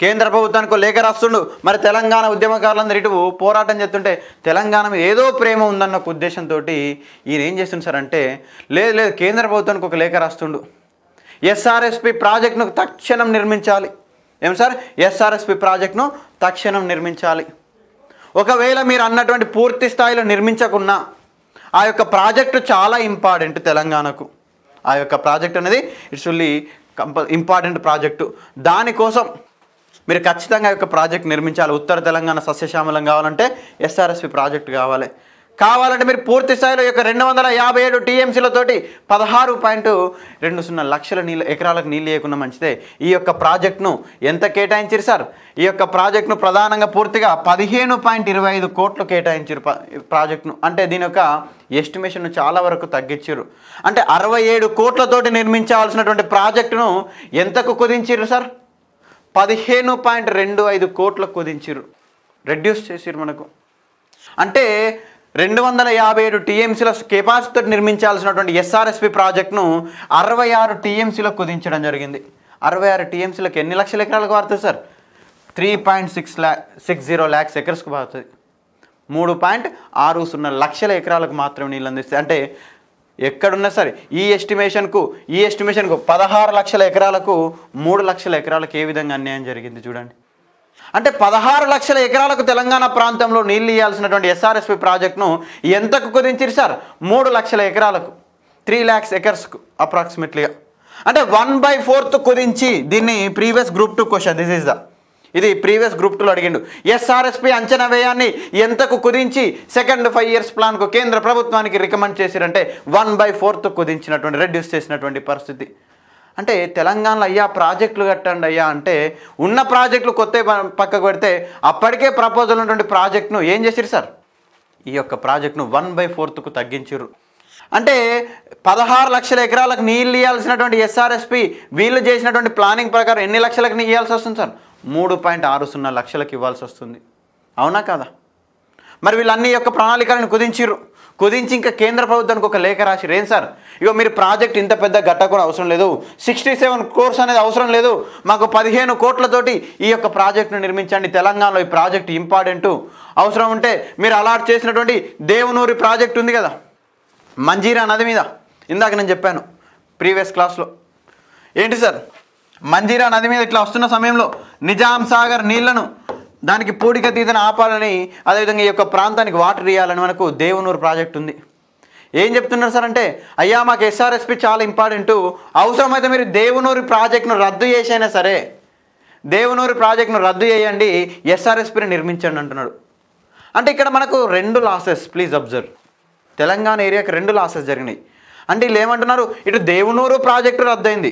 కేంద్ర ప్రభుత్వానికి లేఖ రాస్తుండు మరి తెలంగాణ ఉద్యమకారులందరూ ఇటు పోరాటం చేస్తుంటే తెలంగాణ ఏదో ప్రేమ ఉందన్న ఒక ఉద్దేశంతో ఈయన ఏం చేస్తుంది సార్ అంటే లేదు లేదు కేంద్ర ప్రభుత్వానికి ఒక లేఖ రాస్తుండు ఎస్ఆర్ఎస్పి ప్రాజెక్టును తక్షణం నిర్మించాలి ఏం సార్ ఎస్ఆర్ఎస్పి ప్రాజెక్టును తక్షణం నిర్మించాలి ఒకవేళ మీరు అన్నటువంటి పూర్తి స్థాయిలో నిర్మించకున్నా ఆ యొక్క ప్రాజెక్టు చాలా ఇంపార్టెంట్ తెలంగాణకు ఆ యొక్క ప్రాజెక్ట్ అనేది ఇట్స్ ఓన్లీ కంపల్ ఇంపార్టెంట్ ప్రాజెక్టు దానికోసం మీరు ఖచ్చితంగా ఆ యొక్క ప్రాజెక్ట్ నిర్మించాలి ఉత్తర తెలంగాణ సస్యశ్యామలం కావాలంటే ఎస్ఆర్ఎస్పి ప్రాజెక్ట్ కావాలి కావాలంటే మీరు పూర్తి స్థాయిలో యొక్క రెండు వందల యాభై ఏడు టీఎంసీలతోటి పదహారు పాయింట్ రెండు సున్నా లక్షల నీళ్ళు ఎకరాలకు నీళ్ళు లేకుండా మంచిదే ఈ యొక్క ప్రాజెక్టును ఎంత కేటాయించారు సార్ ఈ యొక్క ప్రాజెక్టును ప్రధానంగా పూర్తిగా పదిహేను పాయింట్ ఇరవై ఐదు కోట్లు కేటాయించారు ప్రాజెక్టును అంటే దీని యొక్క ఎస్టిమేషన్ను చాలా వరకు తగ్గించారు అంటే అరవై ఏడు కోట్లతోటి నిర్మించవలసినటువంటి ప్రాజెక్టును ఎంతకు కుదించారు సార్ పదిహేను పాయింట్ రెండు ఐదు కోట్లకు కుదించారు రెడ్యూస్ చేసిరు మనకు అంటే రెండు వందల యాభై ఏడు టీఎంసీల కెపాసిటీ నిర్మించాల్సినటువంటి ఎస్ఆర్ఎస్పి ప్రాజెక్టును అరవై ఆరు టీఎంసీలకు కుదించడం జరిగింది అరవై ఆరు టీఎంసీలకు ఎన్ని లక్షల ఎకరాలకు వాడుతుంది సార్ త్రీ పాయింట్ సిక్స్ ల్యా సిక్స్ జీరో ల్యాక్స్ ఎకర్స్కి వాడుతుంది మూడు పాయింట్ ఆరు సున్నా లక్షల ఎకరాలకు మాత్రమే నీళ్ళు అందిస్తే అంటే ఎక్కడున్నా సరే ఈ ఎస్టిమేషన్కు ఈ ఎస్టిమేషన్కు పదహారు లక్షల ఎకరాలకు మూడు లక్షల ఎకరాలకు ఏ విధంగా అన్యాయం జరిగింది చూడండి అంటే పదహారు లక్షల ఎకరాలకు తెలంగాణ ప్రాంతంలో నీళ్ళు ఇవ్వాల్సినటువంటి ఎస్ఆర్ఎస్పి ప్రాజెక్టును ఎంతకు కుదించారు సార్ మూడు లక్షల ఎకరాలకు త్రీ ల్యాక్స్ ఎకర్స్కు అప్రాక్సిమేట్లీగా అంటే వన్ బై ఫోర్త్ కుదించి దీన్ని previous group two question this is the ఇది ప్రీవియస్ గ్రూప్ టూలో అడిగిండు ఎస్ఆర్ఎస్పి అంచనా వ్యయాన్ని ఎంతకు కుదించి సెకండ్ ఫైవ్ ఇయర్స్ ప్లాన్కు కేంద్ర ప్రభుత్వానికి రికమెండ్ చేసిరంటే వన్ బై ఫోర్త్ కుదించినటువంటి రెడ్యూస్ చేసినటువంటి పరిస్థితి అంటే తెలంగాణలో అయ్యా ప్రాజెక్టులు కట్టండి అయ్యా అంటే ఉన్న ప్రాజెక్టులు కొత్త పక్కకు పెడితే అప్పటికే ప్రపోజల్ ఉన్నటువంటి ప్రాజెక్ట్ను ఏం చేసిరు సార్ ఈ యొక్క ప్రాజెక్ట్ను వన్ బై ఫోర్త్కు తగ్గించారు అంటే పదహారు లక్షల ఎకరాలకు నీళ్ళు ఇవ్వాల్సినటువంటి ఎస్ఆర్ఎస్పి వీళ్ళు చేసినటువంటి ప్లానింగ్ ప్రకారం ఎన్ని లక్షలకు నీళ్ళు ఇవ్వాల్సి వస్తుంది సార్ మూడు పాయింట్ ఆరు సున్నా లక్షలకు ఇవ్వాల్సి వస్తుంది అవునా కదా మరి వీళ్ళన్నీ యొక్క ప్రణాళికలను కుదించిర్రు కుదించి ఇంకా కేంద్ర ప్రభుత్వానికి ఒక లేఖ రాసి రేం సార్ ఇగో మీరు ప్రాజెక్ట్ ఇంత పెద్ద కూడా అవసరం లేదు సిక్స్టీ సెవెన్ కోర్స్ అనేది అవసరం లేదు మాకు పదిహేను కోట్లతోటి ఈ యొక్క ప్రాజెక్టును నిర్మించండి తెలంగాణలో ఈ ప్రాజెక్ట్ ఇంపార్టెంట్ అవసరం ఉంటే మీరు అలాట్ చేసినటువంటి దేవునూరి ప్రాజెక్ట్ ఉంది కదా మంజీరా నది మీద ఇందాక నేను చెప్పాను ప్రీవియస్ క్లాస్లో ఏంటి సార్ మంజీరా నది మీద ఇట్లా వస్తున్న సమయంలో నిజాం సాగర్ నీళ్లను దానికి పూడిక తీతను ఆపాలని అదేవిధంగా ఈ యొక్క ప్రాంతానికి వాటర్ ఇవ్వాలని మనకు దేవునూరు ప్రాజెక్ట్ ఉంది ఏం చెప్తున్నారు సార్ అంటే అయ్యా మాకు ఎస్ఆర్ఎస్పి చాలా ఇంపార్టెంట్ అవసరమైతే మీరు దేవునూరు ప్రాజెక్ట్ను రద్దు చేసైనా సరే దేవునూరు ప్రాజెక్ట్ను రద్దు చేయండి ఎస్ఆర్ఎస్పిని నిర్మించండి అంటున్నాడు అంటే ఇక్కడ మనకు రెండు లాసెస్ ప్లీజ్ అబ్జర్వ్ తెలంగాణ ఏరియాకి రెండు లాసెస్ జరిగినాయి అంటే వీళ్ళు ఏమంటున్నారు ఇటు దేవునూరు ప్రాజెక్టు రద్దయింది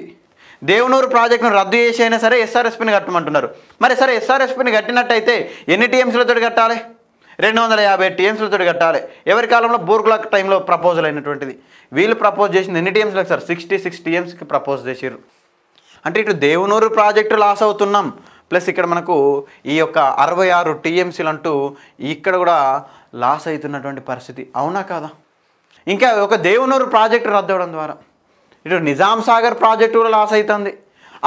దేవునూరు ప్రాజెక్టును రద్దు చేసి అయినా సరే ఎస్ఆర్ఎస్పీని కట్టమంటున్నారు మరి సరే ఎస్ఆర్ఎస్పీని కట్టినట్టయితే ఎన్ని టీఎంసీలతో కట్టాలి రెండు వందల యాభై టీఎంసీలతో కట్టాలి ఎవరి కాలంలో బూర్గులాక్ టైంలో ప్రపోజల్ అయినటువంటిది వీళ్ళు ప్రపోజ్ చేసింది ఎన్ని టీఎంసీలకు సార్ సిక్స్టీ సిక్స్ టీఎంసీకి ప్రపోజ్ చేసారు అంటే ఇటు దేవునూరు ప్రాజెక్టు లాస్ అవుతున్నాం ప్లస్ ఇక్కడ మనకు ఈ యొక్క అరవై ఆరు టీఎంసీలు అంటూ ఇక్కడ కూడా లాస్ అవుతున్నటువంటి పరిస్థితి అవునా కాదా ఇంకా ఒక దేవునూరు ప్రాజెక్టు అవ్వడం ద్వారా ఇటు నిజాం సాగర్ ప్రాజెక్టు కూడా లాస్ అవుతుంది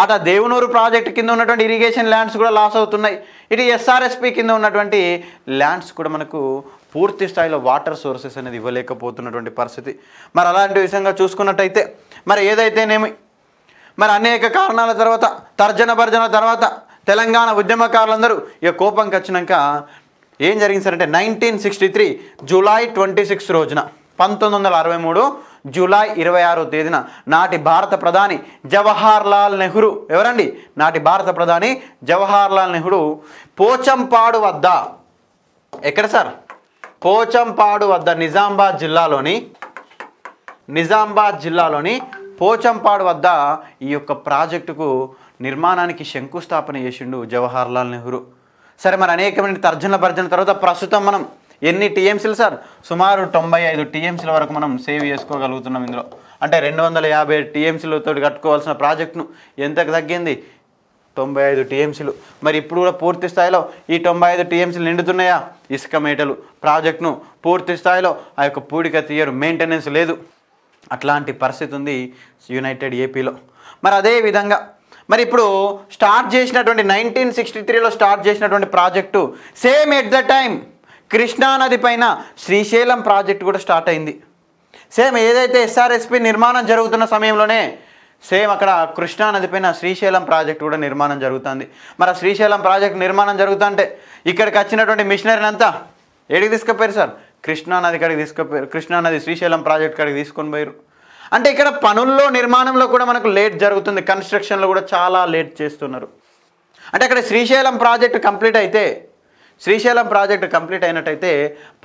అట దేవునూరు ప్రాజెక్టు కింద ఉన్నటువంటి ఇరిగేషన్ ల్యాండ్స్ కూడా లాస్ అవుతున్నాయి ఇటు ఎస్ఆర్ఎస్పి కింద ఉన్నటువంటి ల్యాండ్స్ కూడా మనకు పూర్తి స్థాయిలో వాటర్ సోర్సెస్ అనేది ఇవ్వలేకపోతున్నటువంటి పరిస్థితి మరి అలాంటి విషయంగా చూసుకున్నట్టయితే మరి ఏదైతేనేమి మరి అనేక కారణాల తర్వాత తర్జన భర్జన తర్వాత తెలంగాణ ఉద్యమకారులందరూ ఇక కోపంకి వచ్చినాక ఏం జరిగింది సార్ అంటే nineteen sixty three July twenty six రోజున పంతొమ్మిది వందల అరవై మూడు జూలై ఇరవై ఆరో తేదీన నాటి భారత ప్రధాని జవహర్ లాల్ నెహ్రూ ఎవరండి నాటి భారత ప్రధాని జవహర్ లాల్ నెహ్రూ పోచంపాడు వద్ద ఎక్కడ సార్ పోచంపాడు వద్ద నిజామాబాద్ జిల్లాలోని నిజామాబాద్ జిల్లాలోని పోచంపాడు వద్ద ఈ యొక్క ప్రాజెక్టుకు నిర్మాణానికి శంకుస్థాపన చేసిండు జవహర్లాల్ నెహ్రూ సరే మరి అనేకమైన తర్జన భర్జన తర్వాత ప్రస్తుతం మనం ఎన్ని టీఎంసీలు సార్ సుమారు తొంభై ఐదు టీఎంసీల వరకు మనం సేవ్ చేసుకోగలుగుతున్నాం ఇందులో అంటే రెండు వందల యాభై టీఎంసీలతో కట్టుకోవాల్సిన ప్రాజెక్టును ఎంతకు తగ్గింది తొంభై ఐదు టీఎంసీలు మరి ఇప్పుడు కూడా పూర్తి స్థాయిలో ఈ తొంభై ఐదు టీఎంసీలు నిండుతున్నాయా ఇసుక మేటలు ప్రాజెక్టును పూర్తి స్థాయిలో ఆ యొక్క పూడిక తీయరు మెయింటెనెన్స్ లేదు అట్లాంటి పరిస్థితి ఉంది యునైటెడ్ ఏపీలో మరి అదే విధంగా మరి ఇప్పుడు స్టార్ట్ చేసినటువంటి నైన్టీన్ సిక్స్టీ త్రీలో స్టార్ట్ చేసినటువంటి project same at the time కృష్ణానది పైన శ్రీశైలం ప్రాజెక్ట్ కూడా స్టార్ట్ అయింది సేమ్ ఏదైతే ఎస్ఆర్ఎస్పి నిర్మాణం జరుగుతున్న సమయంలోనే సేమ్ అక్కడ కృష్ణానది పైన శ్రీశైలం ప్రాజెక్ట్ కూడా నిర్మాణం జరుగుతుంది మరి శ్రీశైలం ప్రాజెక్ట్ నిర్మాణం జరుగుతుంటే ఇక్కడికి వచ్చినటువంటి మిషనరీని అంతా ఏడికి తీసుకుపోయారు సార్ కృష్ణానది కాడికి తీసుకుపోయారు కృష్ణానది శ్రీశైలం ప్రాజెక్ట్ కాడికి తీసుకొని పోయారు అంటే ఇక్కడ పనుల్లో నిర్మాణంలో కూడా మనకు లేట్ జరుగుతుంది కన్స్ట్రక్షన్లో కూడా చాలా లేట్ చేస్తున్నారు అంటే అక్కడ శ్రీశైలం ప్రాజెక్ట్ కంప్లీట్ అయితే శ్రీశైలం ప్రాజెక్ట్ కంప్లీట్ అయినట్టయితే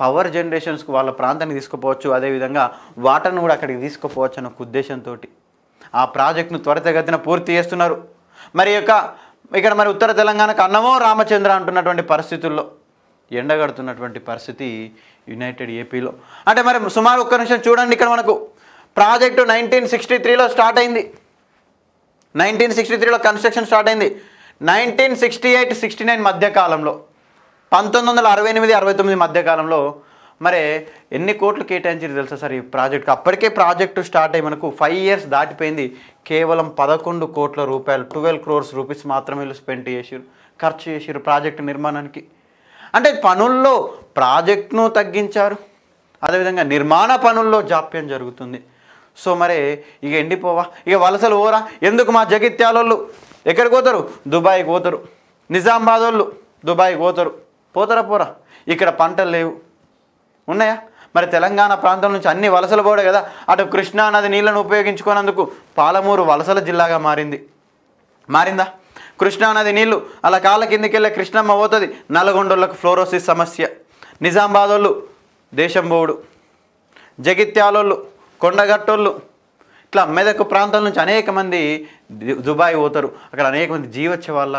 పవర్ జనరేషన్స్కి వాళ్ళ ప్రాంతాన్ని తీసుకుపోవచ్చు అదేవిధంగా వాటర్ను కూడా అక్కడికి తీసుకుపోవచ్చు అన్న ఉద్దేశంతో ఆ ప్రాజెక్టును త్వరితగతిన పూర్తి చేస్తున్నారు మరి యొక్క ఇక్కడ మరి ఉత్తర తెలంగాణకు అన్నమో రామచంద్ర అంటున్నటువంటి పరిస్థితుల్లో ఎండగడుతున్నటువంటి పరిస్థితి యునైటెడ్ ఏపీలో అంటే మరి సుమారు ఒక్క నిమిషం చూడండి ఇక్కడ మనకు ప్రాజెక్టు నైన్టీన్ సిక్స్టీ త్రీలో స్టార్ట్ అయింది నైన్టీన్ సిక్స్టీ త్రీలో కన్స్ట్రక్షన్ స్టార్ట్ అయింది nineteen sixty eight sixty nine మధ్య కాలంలో పంతొమ్మిది వందల అరవై ఎనిమిది అరవై తొమ్మిది మధ్యకాలంలో మరి ఎన్ని కోట్లు కేటాయించింది తెలుసా సార్ ఈ ప్రాజెక్ట్ అప్పటికే ప్రాజెక్టు స్టార్ట్ అయ్యి మనకు ఫైవ్ ఇయర్స్ దాటిపోయింది కేవలం పదకొండు కోట్ల రూపాయలు ట్వెల్వ్ క్రోర్స్ రూపీస్ మాత్రమే వీళ్ళు స్పెండ్ చేసిరు ఖర్చు చేసిరు ప్రాజెక్టు నిర్మాణానికి అంటే పనుల్లో ప్రాజెక్ట్ను తగ్గించారు అదేవిధంగా నిర్మాణ పనుల్లో జాప్యం జరుగుతుంది సో మరి ఇక ఎండిపోవా ఇక వలసలు ఓరా ఎందుకు మా జగిత్యాలోళ్ళు ఎక్కడికి పోతారు దుబాయ్కి పోతారు నిజామాబాద్ వాళ్ళు దుబాయ్కి పోతారు పోతరా పోరా ఇక్కడ పంటలు లేవు ఉన్నాయా మరి తెలంగాణ ప్రాంతం నుంచి అన్ని వలసలు పోడే కదా అటు కృష్ణా నది నీళ్లను ఉపయోగించుకున్నందుకు పాలమూరు వలసల జిల్లాగా మారింది మారిందా కృష్ణానది నీళ్లు అలా కాళ్ళ కిందికెళ్ళే కృష్ణమ్మ పోతుంది నల్గొండలకు ఫ్లోరోసిస్ సమస్య నిజామాబాదోళ్ళు దేశం బోడు జగిత్యాలోళ్ళు కొండగట్టోళ్ళు ఇట్లా మెదక్ ప్రాంతాల నుంచి అనేక మంది దుబాయ్ పోతారు అక్కడ అనేక మంది జీవచ్చ వాళ్ళ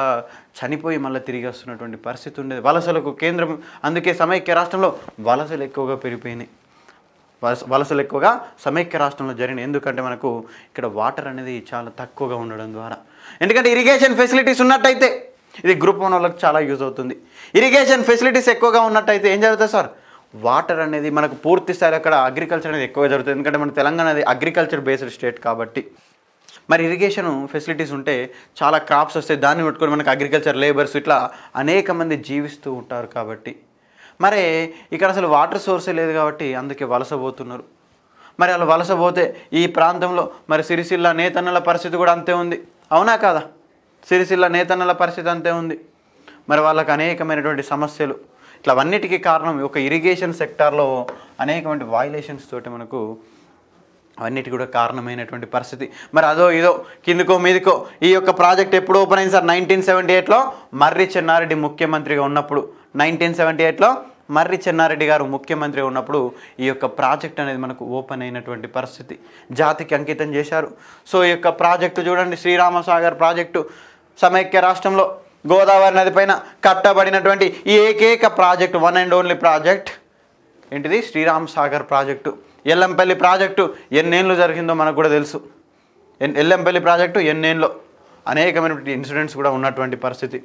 చనిపోయి మళ్ళీ తిరిగి వస్తున్నటువంటి పరిస్థితి ఉండేది వలసలకు కేంద్రం అందుకే సమైక్య రాష్ట్రంలో వలసలు ఎక్కువగా పెరిగిపోయినాయి వలస వలసలు ఎక్కువగా సమైక్య రాష్ట్రంలో జరిగినాయి ఎందుకంటే మనకు ఇక్కడ వాటర్ అనేది చాలా తక్కువగా ఉండడం ద్వారా ఎందుకంటే ఇరిగేషన్ ఫెసిలిటీస్ ఉన్నట్టయితే ఇది గ్రూప్ వన్ వాళ్ళకి చాలా యూజ్ అవుతుంది ఇరిగేషన్ ఫెసిలిటీస్ ఎక్కువగా ఉన్నట్టయితే ఏం జరుగుతుంది సార్ వాటర్ అనేది మనకు పూర్తి స్థాయి అక్కడ అగ్రికల్చర్ అనేది ఎక్కువ జరుగుతుంది ఎందుకంటే మన తెలంగాణ అది అగ్రికల్చర్ బేస్డ్ స్టేట్ కాబట్టి మరి ఇరిగేషన్ ఫెసిలిటీస్ ఉంటే చాలా క్రాప్స్ వస్తాయి దాన్ని పట్టుకొని మనకు అగ్రికల్చర్ లేబర్స్ ఇట్లా అనేక మంది జీవిస్తూ ఉంటారు కాబట్టి మరి ఇక్కడ అసలు వాటర్ సోర్సే లేదు కాబట్టి అందుకే వలసపోతున్నారు మరి వాళ్ళు వలసపోతే ఈ ప్రాంతంలో మరి సిరిసిల్ల నేతన్నల పరిస్థితి కూడా అంతే ఉంది అవునా కాదా సిరిసిల్ల నేతన్నల పరిస్థితి అంతే ఉంది మరి వాళ్ళకు అనేకమైనటువంటి సమస్యలు ఇట్లా అవన్నిటికీ కారణం ఒక ఇరిగేషన్ సెక్టార్లో అనేకమైన వాయులేషన్స్ తోటి మనకు అవన్నిటి కూడా కారణమైనటువంటి పరిస్థితి మరి అదో ఇదో కిందకో మీదకో ఈ యొక్క ప్రాజెక్ట్ ఎప్పుడు ఓపెన్ అయింది సార్ నైన్టీన్ సెవెంటీ ఎయిట్లో మర్రి చెన్నారెడ్డి ముఖ్యమంత్రిగా ఉన్నప్పుడు నైన్టీన్ సెవెంటీ ఎయిట్లో మర్రి చెన్నారెడ్డి గారు ముఖ్యమంత్రి ఉన్నప్పుడు ఈ యొక్క ప్రాజెక్ట్ అనేది మనకు ఓపెన్ అయినటువంటి పరిస్థితి జాతికి అంకితం చేశారు సో ఈ యొక్క ప్రాజెక్టు చూడండి శ్రీరామసాగర్ ప్రాజెక్టు సమైక్య రాష్ట్రంలో గోదావరి నదిపైన కట్టబడినటువంటి ఏకైక project one and only project ఏంటిది శ్రీరామ్ సాగర్ ప్రాజెక్టు ఎల్లంపల్లి ప్రాజెక్టు ఎన్నేళ్ళు జరిగిందో మనకు కూడా తెలుసు ఎల్లంపల్లి ప్రాజెక్టు ఎన్నేళ్ళు అనేకమైనటువంటి ఇన్సిడెంట్స్ కూడా ఉన్నటువంటి పరిస్థితి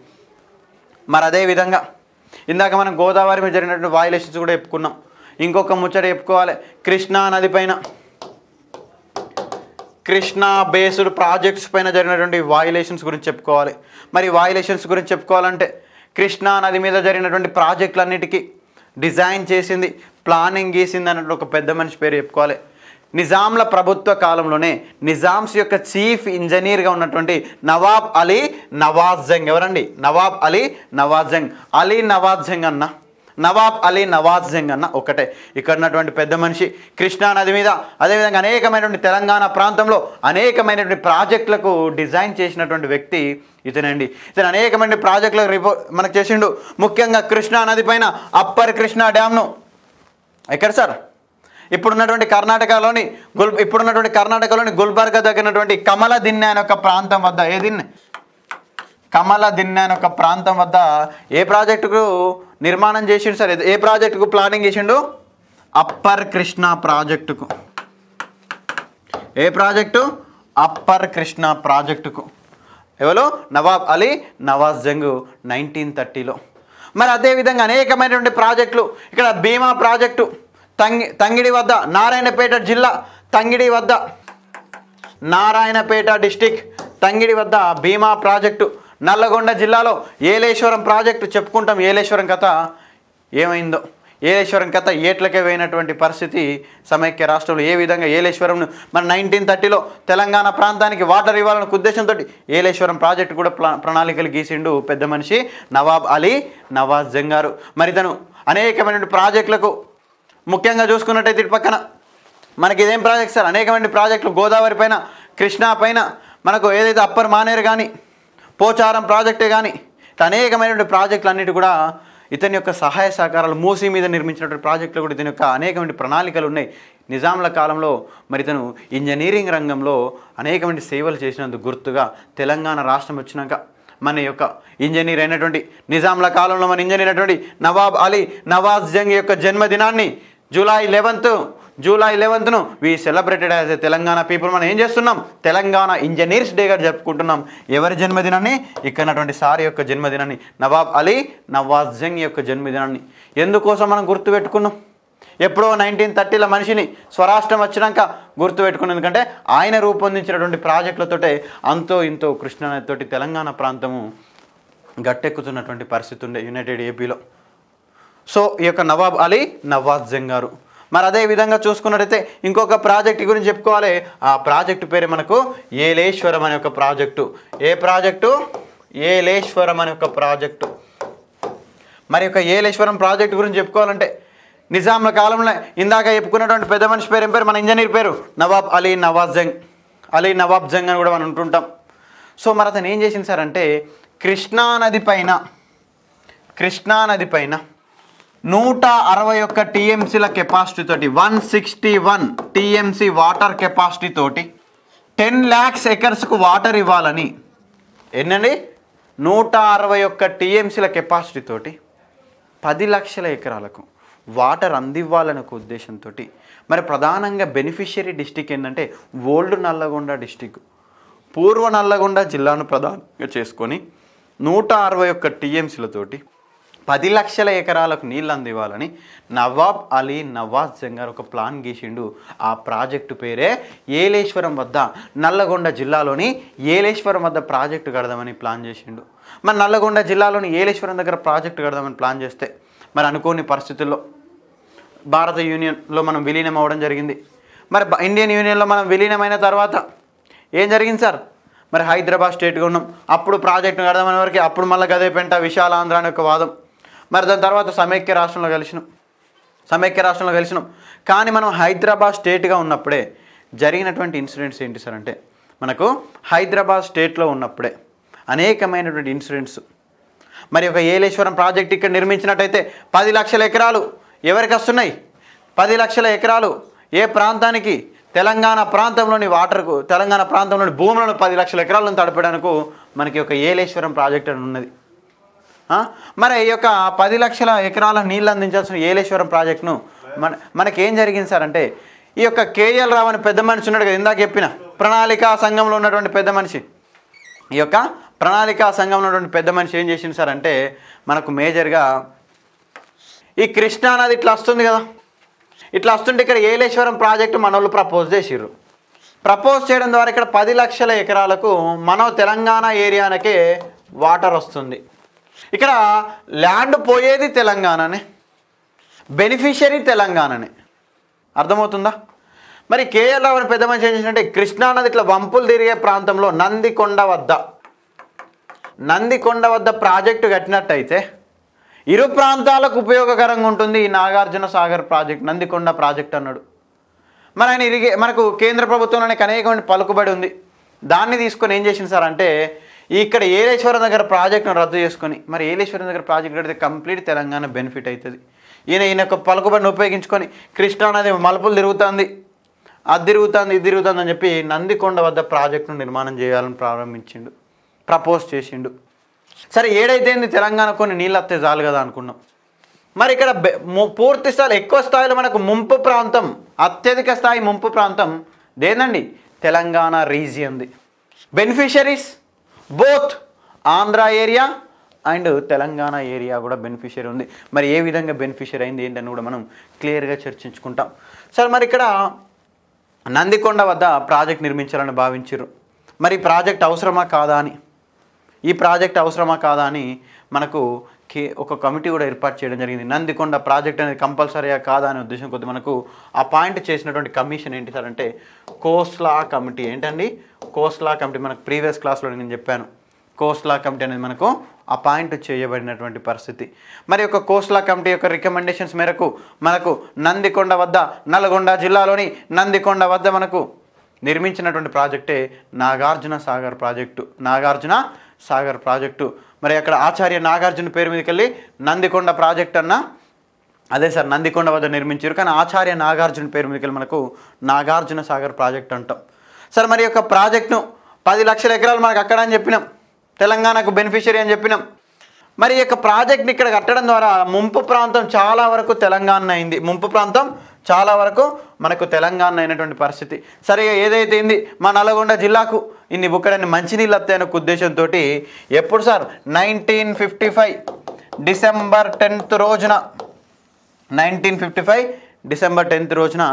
మరి అదేవిధంగా ఇందాక మనం గోదావరి మీద జరిగినటువంటి వాయులేషన్స్ కూడా చెప్పుకున్నాం ఇంకొక ముచ్చట చెప్పుకోవాలి కృష్ణా నది పైన కృష్ణా బేస్డ్ ప్రాజెక్ట్స్ పైన జరిగినటువంటి వాయులేషన్స్ గురించి చెప్పుకోవాలి మరి వాయులేషన్స్ గురించి చెప్పుకోవాలంటే కృష్ణా నది మీద జరిగినటువంటి ప్రాజెక్టులన్నిటికీ డిజైన్ చేసింది ప్లానింగ్ గీసింది అన్నట్టు ఒక పెద్ద మనిషి పేరు చెప్పుకోవాలి నిజాంల ప్రభుత్వ కాలంలోనే నిజామ్స్ యొక్క చీఫ్ ఇంజనీర్గా ఉన్నటువంటి నవాబ్ అలీ నవాజ్ జంగ్ ఎవరండి నవాబ్ అలీ నవాజ్ జంగ్ అలీ నవాజ్ జంగ్ అన్నా నవాబ్ అలీ నవాజ్ జంగ్ అన్న ఒకటే ఇక్కడ ఉన్నటువంటి పెద్ద మనిషి కృష్ణా నది మీద అదేవిధంగా అనేకమైనటువంటి తెలంగాణ ప్రాంతంలో అనేకమైనటువంటి ప్రాజెక్టులకు డిజైన్ చేసినటువంటి వ్యక్తి ఇతనండి ఇతను అనేకమైన ప్రాజెక్టులకు రిపో మనకు చేసిండు ముఖ్యంగా కృష్ణా నది పైన అప్పర్ కృష్ణా డ్యామ్ను ఎక్కడ సార్ ఇప్పుడున్నటువంటి కర్ణాటకలోని గుల్ ఇప్పుడున్నటువంటి కర్ణాటకలోని గుల్బర్గా దగ్గరటువంటి కమల దిన్నె అనే ఒక ప్రాంతం వద్ద ఏ దిన్నె కమల దిన్నె అనే ఒక ప్రాంతం వద్ద ఏ ప్రాజెక్టుకు నిర్మాణం చేసిండు సార్ ఏ ప్రాజెక్టుకు ప్లానింగ్ చేసిండు అప్పర్ కృష్ణ ప్రాజెక్టుకు ఏ ప్రాజెక్టు అప్పర్ కృష్ణ ప్రాజెక్టుకు ఎవరు నవాబ్ అలీ నవాజ్ జంగ్ నైన్టీన్ థర్టీలో మరి అదేవిధంగా అనేకమైనటువంటి ప్రాజెక్టులు ఇక్కడ భీమా ప్రాజెక్టు తంగి తంగిడి వద్ద నారాయణపేట జిల్లా తంగిడి వద్ద నారాయణపేట డిస్టిక్ తంగిడి వద్ద భీమా ప్రాజెక్టు నల్లగొండ జిల్లాలో ఏలేశ్వరం ప్రాజెక్టు చెప్పుకుంటాం ఏలేశ్వరం కథ ఏమైందో ఏలేశ్వరం కథ ఏట్లకే పోయినటువంటి పరిస్థితి సమైక్య రాష్ట్రంలో ఏ విధంగా ఏలేశ్వరంను మన నైన్టీన్ థర్టీలో తెలంగాణ ప్రాంతానికి వాటర్ ఇవ్వాలనే ఉద్దేశంతో ఏలేశ్వరం ప్రాజెక్టు కూడా ప్రణాళికలు గీసిండు పెద్ద మనిషి నవాబ్ అలీ నవాజ్ జంగారు మరి తను అనేకమైన ప్రాజెక్టులకు ముఖ్యంగా చూసుకున్నట్టయితే ఇటు పక్కన మనకి ఇదేం ప్రాజెక్ట్ సార్ అనేకమైన ప్రాజెక్టులు గోదావరి పైన కృష్ణా పైన మనకు ఏదైతే అప్పర్ మానేరు కానీ పోచారం ప్రాజెక్టే కానీ అనేకమైనటువంటి ప్రాజెక్టులు అన్నిటి కూడా ఇతని యొక్క సహాయ సహకారాలు మూసీ మీద నిర్మించినటువంటి ప్రాజెక్టులు కూడా ఇతని యొక్క అనేకమైన ప్రణాళికలు ఉన్నాయి నిజాంల కాలంలో మరి ఇతను ఇంజనీరింగ్ రంగంలో అనేకమైన సేవలు చేసినందుకు గుర్తుగా తెలంగాణ రాష్ట్రం వచ్చినాక మన యొక్క ఇంజనీర్ అయినటువంటి నిజాంల కాలంలో మన ఇంజనీర్ అయినటువంటి నవాబ్ అలీ నవాజ్ జంగ్ యొక్క జన్మదినాన్ని జూలై లెవెన్త్ జూలై లెవెన్త్ను we celebrated as a Telangana people మనం ఏం చేస్తున్నాం తెలంగాణ ఇంజనీర్స్ డేగా జరుపుకుంటున్నాం ఎవరి జన్మదినాన్ని ఇక్కడటువంటి సార్ యొక్క జన్మదినాన్ని నవాబ్ అలీ నవాజ్ జంగ్ యొక్క జన్మదినాన్ని ఎందుకోసం మనం గుర్తుపెట్టుకున్నాం ఎప్పుడో నైన్టీన్ థర్టీల మనిషిని స్వరాష్ట్రం వచ్చినాక గుర్తుపెట్టుకుని ఎందుకంటే ఆయన రూపొందించినటువంటి ప్రాజెక్టులతోటే అంతో ఇంతో కృష్ణతోటి తెలంగాణ ప్రాంతము గట్టెక్కుతున్నటువంటి పరిస్థితి ఉండే యునైటెడ్ ఏపీలో సో ఈ యొక్క నవాబ్ అలీ నవాజ్ జంగ్ గారు మరి అదే విధంగా చూసుకున్నట్టయితే ఇంకొక ప్రాజెక్ట్ గురించి చెప్పుకోవాలి ఆ ప్రాజెక్టు పేరు మనకు ఏలేశ్వరం అనే ఒక ప్రాజెక్టు ఏ ప్రాజెక్టు ఏలేశ్వరం అనే ఒక ప్రాజెక్టు మరి యొక్క ఏలేశ్వరం ప్రాజెక్టు గురించి చెప్పుకోవాలంటే నిజాంల కాలంలో ఇందాక చెప్పుకున్నటువంటి పెద్ద మనిషి పేరు ఏం పేరు మన ఇంజనీర్ పేరు నవాబ్ అలీ నవాజ్ జంగ్ అలీ నవాబ్ జంగ్ అని కూడా మనం ఉంటుంటాం సో మరి అతను ఏం చేసింది సార్ అంటే కృష్ణానది పైన కృష్ణానది పైన నూట అరవై ఒక్క టీఎంసీల కెపాసిటీ తోటి one sixty one TMC water capacity తోటి టెన్ ల్యాక్స్ ఎకర్స్కు వాటర్ ఇవ్వాలని ఎన్నండి నూట అరవై ఒక్క టీఎంసీల కెపాసిటీ తోటి పది లక్షల ఎకరాలకు వాటర్ అందివ్వాలనే ఒక ఉద్దేశంతో మరి ప్రధానంగా బెనిఫిషియరీ డిస్టిక్ ఏంటంటే ఓల్డ్ నల్లగొండ డిస్టిక్ పూర్వ నల్లగొండ జిల్లాను ప్రధానంగా చేసుకొని నూట అరవై ఒక్క టీఎంసీలతోటి పది లక్షల ఎకరాలకు నీళ్ళు అందివ్వాలని నవాబ్ అలీ నవాజ్ జంగార్ ఒక ప్లాన్ గీసిండు ఆ ప్రాజెక్టు పేరే ఏలేశ్వరం వద్ద నల్లగొండ జిల్లాలోని ఏలేశ్వరం వద్ద ప్రాజెక్టు కడదామని ప్లాన్ చేసిండు మరి నల్లగొండ జిల్లాలోని ఏలేశ్వరం దగ్గర ప్రాజెక్టు కడదామని ప్లాన్ చేస్తే మరి అనుకోని పరిస్థితుల్లో భారత యూనియన్లో మనం విలీనం అవ్వడం జరిగింది మరి ఇండియన్ యూనియన్లో మనం విలీనమైన తర్వాత ఏం జరిగింది సార్ మరి హైదరాబాద్ స్టేట్గా ఉన్నాం అప్పుడు ప్రాజెక్టు కడదామనే వరకు అప్పుడు మళ్ళీ గదే పెంట విశాలాంధ్ర అనే ఒక వాదం మరి దాని తర్వాత సమైక్య రాష్ట్రంలో కలిసినాం సమైక్య రాష్ట్రంలో కలిసినాం కానీ మనం హైదరాబాద్ స్టేట్గా ఉన్నప్పుడే జరిగినటువంటి ఇన్సిడెంట్స్ ఏంటి సార్ అంటే మనకు హైదరాబాద్ స్టేట్లో ఉన్నప్పుడే అనేకమైనటువంటి ఇన్సిడెంట్స్ మరి ఒక ఏలేశ్వరం ప్రాజెక్ట్ ఇక్కడ నిర్మించినట్టయితే పది లక్షల ఎకరాలు ఎవరికి వస్తున్నాయి పది లక్షల ఎకరాలు ఏ ప్రాంతానికి తెలంగాణ ప్రాంతంలోని వాటర్కు తెలంగాణ ప్రాంతంలోని భూములను పది లక్షల ఎకరాలను తడపడానికి మనకి ఒక ఏలేశ్వరం ప్రాజెక్ట్ అని ఉన్నది మరి ఈ యొక్క పది లక్షల ఎకరాల నీళ్ళు అందించాల్సిన ఏలేశ్వరం ప్రాజెక్టును మన మనకేం జరిగింది సార్ అంటే ఈ యొక్క కేఎల్ రావు అని పెద్ద మనిషి ఉన్నాడు కదా ఇందాక చెప్పిన ప్రణాళిక సంఘంలో ఉన్నటువంటి పెద్ద మనిషి ఈ యొక్క ప్రణాళిక సంఘంలో ఉన్నటువంటి పెద్ద మనిషి ఏం చేసింది సార్ అంటే మనకు మేజర్గా ఈ కృష్ణా నది ఇట్లా వస్తుంది కదా ఇట్లా వస్తుంటే ఇక్కడ ఏలేశ్వరం ప్రాజెక్టు వాళ్ళు ప్రపోజ్ చేసిర్రు ప్రపోజ్ చేయడం ద్వారా ఇక్కడ పది లక్షల ఎకరాలకు మన తెలంగాణ ఏరియానకే వాటర్ వస్తుంది ఇక్కడ ల్యాండ్ పోయేది తెలంగాణనే బెనిఫిషియరీ తెలంగాణనే అర్థమవుతుందా మరి కేఎల్ రావుని పెద్ద మనిషి ఏం చేసినట్టే కృష్ణానది ఇట్లా వంపులు తిరిగే ప్రాంతంలో నందికొండ వద్ద నందికొండ వద్ద ప్రాజెక్టు కట్టినట్టయితే ఇరు ప్రాంతాలకు ఉపయోగకరంగా ఉంటుంది ఈ నాగార్జున సాగర్ ప్రాజెక్ట్ నందికొండ ప్రాజెక్ట్ అన్నాడు మరి ఆయన ఇరిగే మనకు కేంద్ర ప్రభుత్వంలోనే అనేకమైన పలుకుబడి ఉంది దాన్ని తీసుకొని ఏం చేసింది సార్ అంటే ఇక్కడ ఏలేశ్వరం దగ్గర ప్రాజెక్టును రద్దు చేసుకొని మరి ఏలేశ్వరం దగ్గర ప్రాజెక్ట్ కడితే కంప్లీట్ తెలంగాణ బెనిఫిట్ అవుతుంది ఈయన ఈయన యొక్క పలుకుబడిని ఉపయోగించుకొని కృష్ణానది మలుపులు తిరుగుతుంది అది తిరుగుతుంది ఇది తిరుగుతుంది అని చెప్పి నందికొండ వద్ద ప్రాజెక్టును నిర్మాణం చేయాలని ప్రారంభించిండు ప్రపోజ్ చేసిండు సరే ఏడైతే తెలంగాణ కొన్ని నీళ్ళు వస్తే చాలు కదా అనుకున్నాం మరి ఇక్కడ పూర్తి స్థాయిలో ఎక్కువ స్థాయిలో మనకు ముంపు ప్రాంతం అత్యధిక స్థాయి ముంపు ప్రాంతం దేనండి తెలంగాణ రీజియన్ది beneficiaries both Andhra area and Telangana area కూడా బెనిఫిషియరీ ఉంది మరి ఏ విధంగా బెనిఫిషియర్ అయింది ఏంటని కూడా మనం క్లియర్గా చర్చించుకుంటాం సార్ మరి ఇక్కడ నందికొండ వద్ద ప్రాజెక్ట్ నిర్మించాలని భావించారు మరి ప్రాజెక్ట్ అవసరమా కాదా అని ఈ ప్రాజెక్ట్ అవసరమా కాదా అని మనకు ఒక కమిటీ కూడా ఏర్పాటు చేయడం జరిగింది నందికొండ ప్రాజెక్ట్ అనేది కంపల్సరీగా కాదా అనే ఉద్దేశం కొద్ది మనకు అపాయింట్ చేసినటువంటి కమిషన్ ఏంటి సార్ అంటే కోస్లా కమిటీ ఏంటండి కోస్లా కమిటీ మనకు ప్రీవియస్ క్లాస్లో నేను చెప్పాను కోస్లా కమిటీ అనేది మనకు అపాయింట్ చేయబడినటువంటి పరిస్థితి మరి యొక్క కోస్లా కమిటీ యొక్క రికమెండేషన్స్ మేరకు మనకు నందికొండ వద్ద నల్గొండ జిల్లాలోని నందికొండ వద్ద మనకు నిర్మించినటువంటి ప్రాజెక్టే నాగార్జున సాగర్ ప్రాజెక్టు నాగార్జున సాగర్ ప్రాజెక్టు మరి అక్కడ ఆచార్య నాగార్జున పేరు మీదకి వెళ్ళి నందికొండ ప్రాజెక్ట్ అన్న అదే సార్ నందికొండ వద్ద నిర్మించారు కానీ ఆచార్య నాగార్జున పేరు మీదకి వెళ్ళి మనకు నాగార్జున సాగర్ ప్రాజెక్ట్ అంటాం సార్ మరి యొక్క ప్రాజెక్టును పది లక్షల ఎకరాలు మనకు అక్కడ అని చెప్పినాం తెలంగాణకు బెనిఫిషియరీ అని చెప్పినాం మరి యొక్క ప్రాజెక్ట్ని ఇక్కడ కట్టడం ద్వారా ముంపు ప్రాంతం చాలా వరకు తెలంగాణ అయింది ముంపు ప్రాంతం చాలా వరకు మనకు తెలంగాణ అయినటువంటి పరిస్థితి సరిగా ఏదైతే ఏంది మా నల్గొండ జిల్లాకు ఇన్ని బుక్కడని మంచినీళ్ళు వస్తాయని ఒక ఉద్దేశంతో ఎప్పుడు sir nineteen fifty five December tenth రోజున nineteen fifty five December tenth రోజున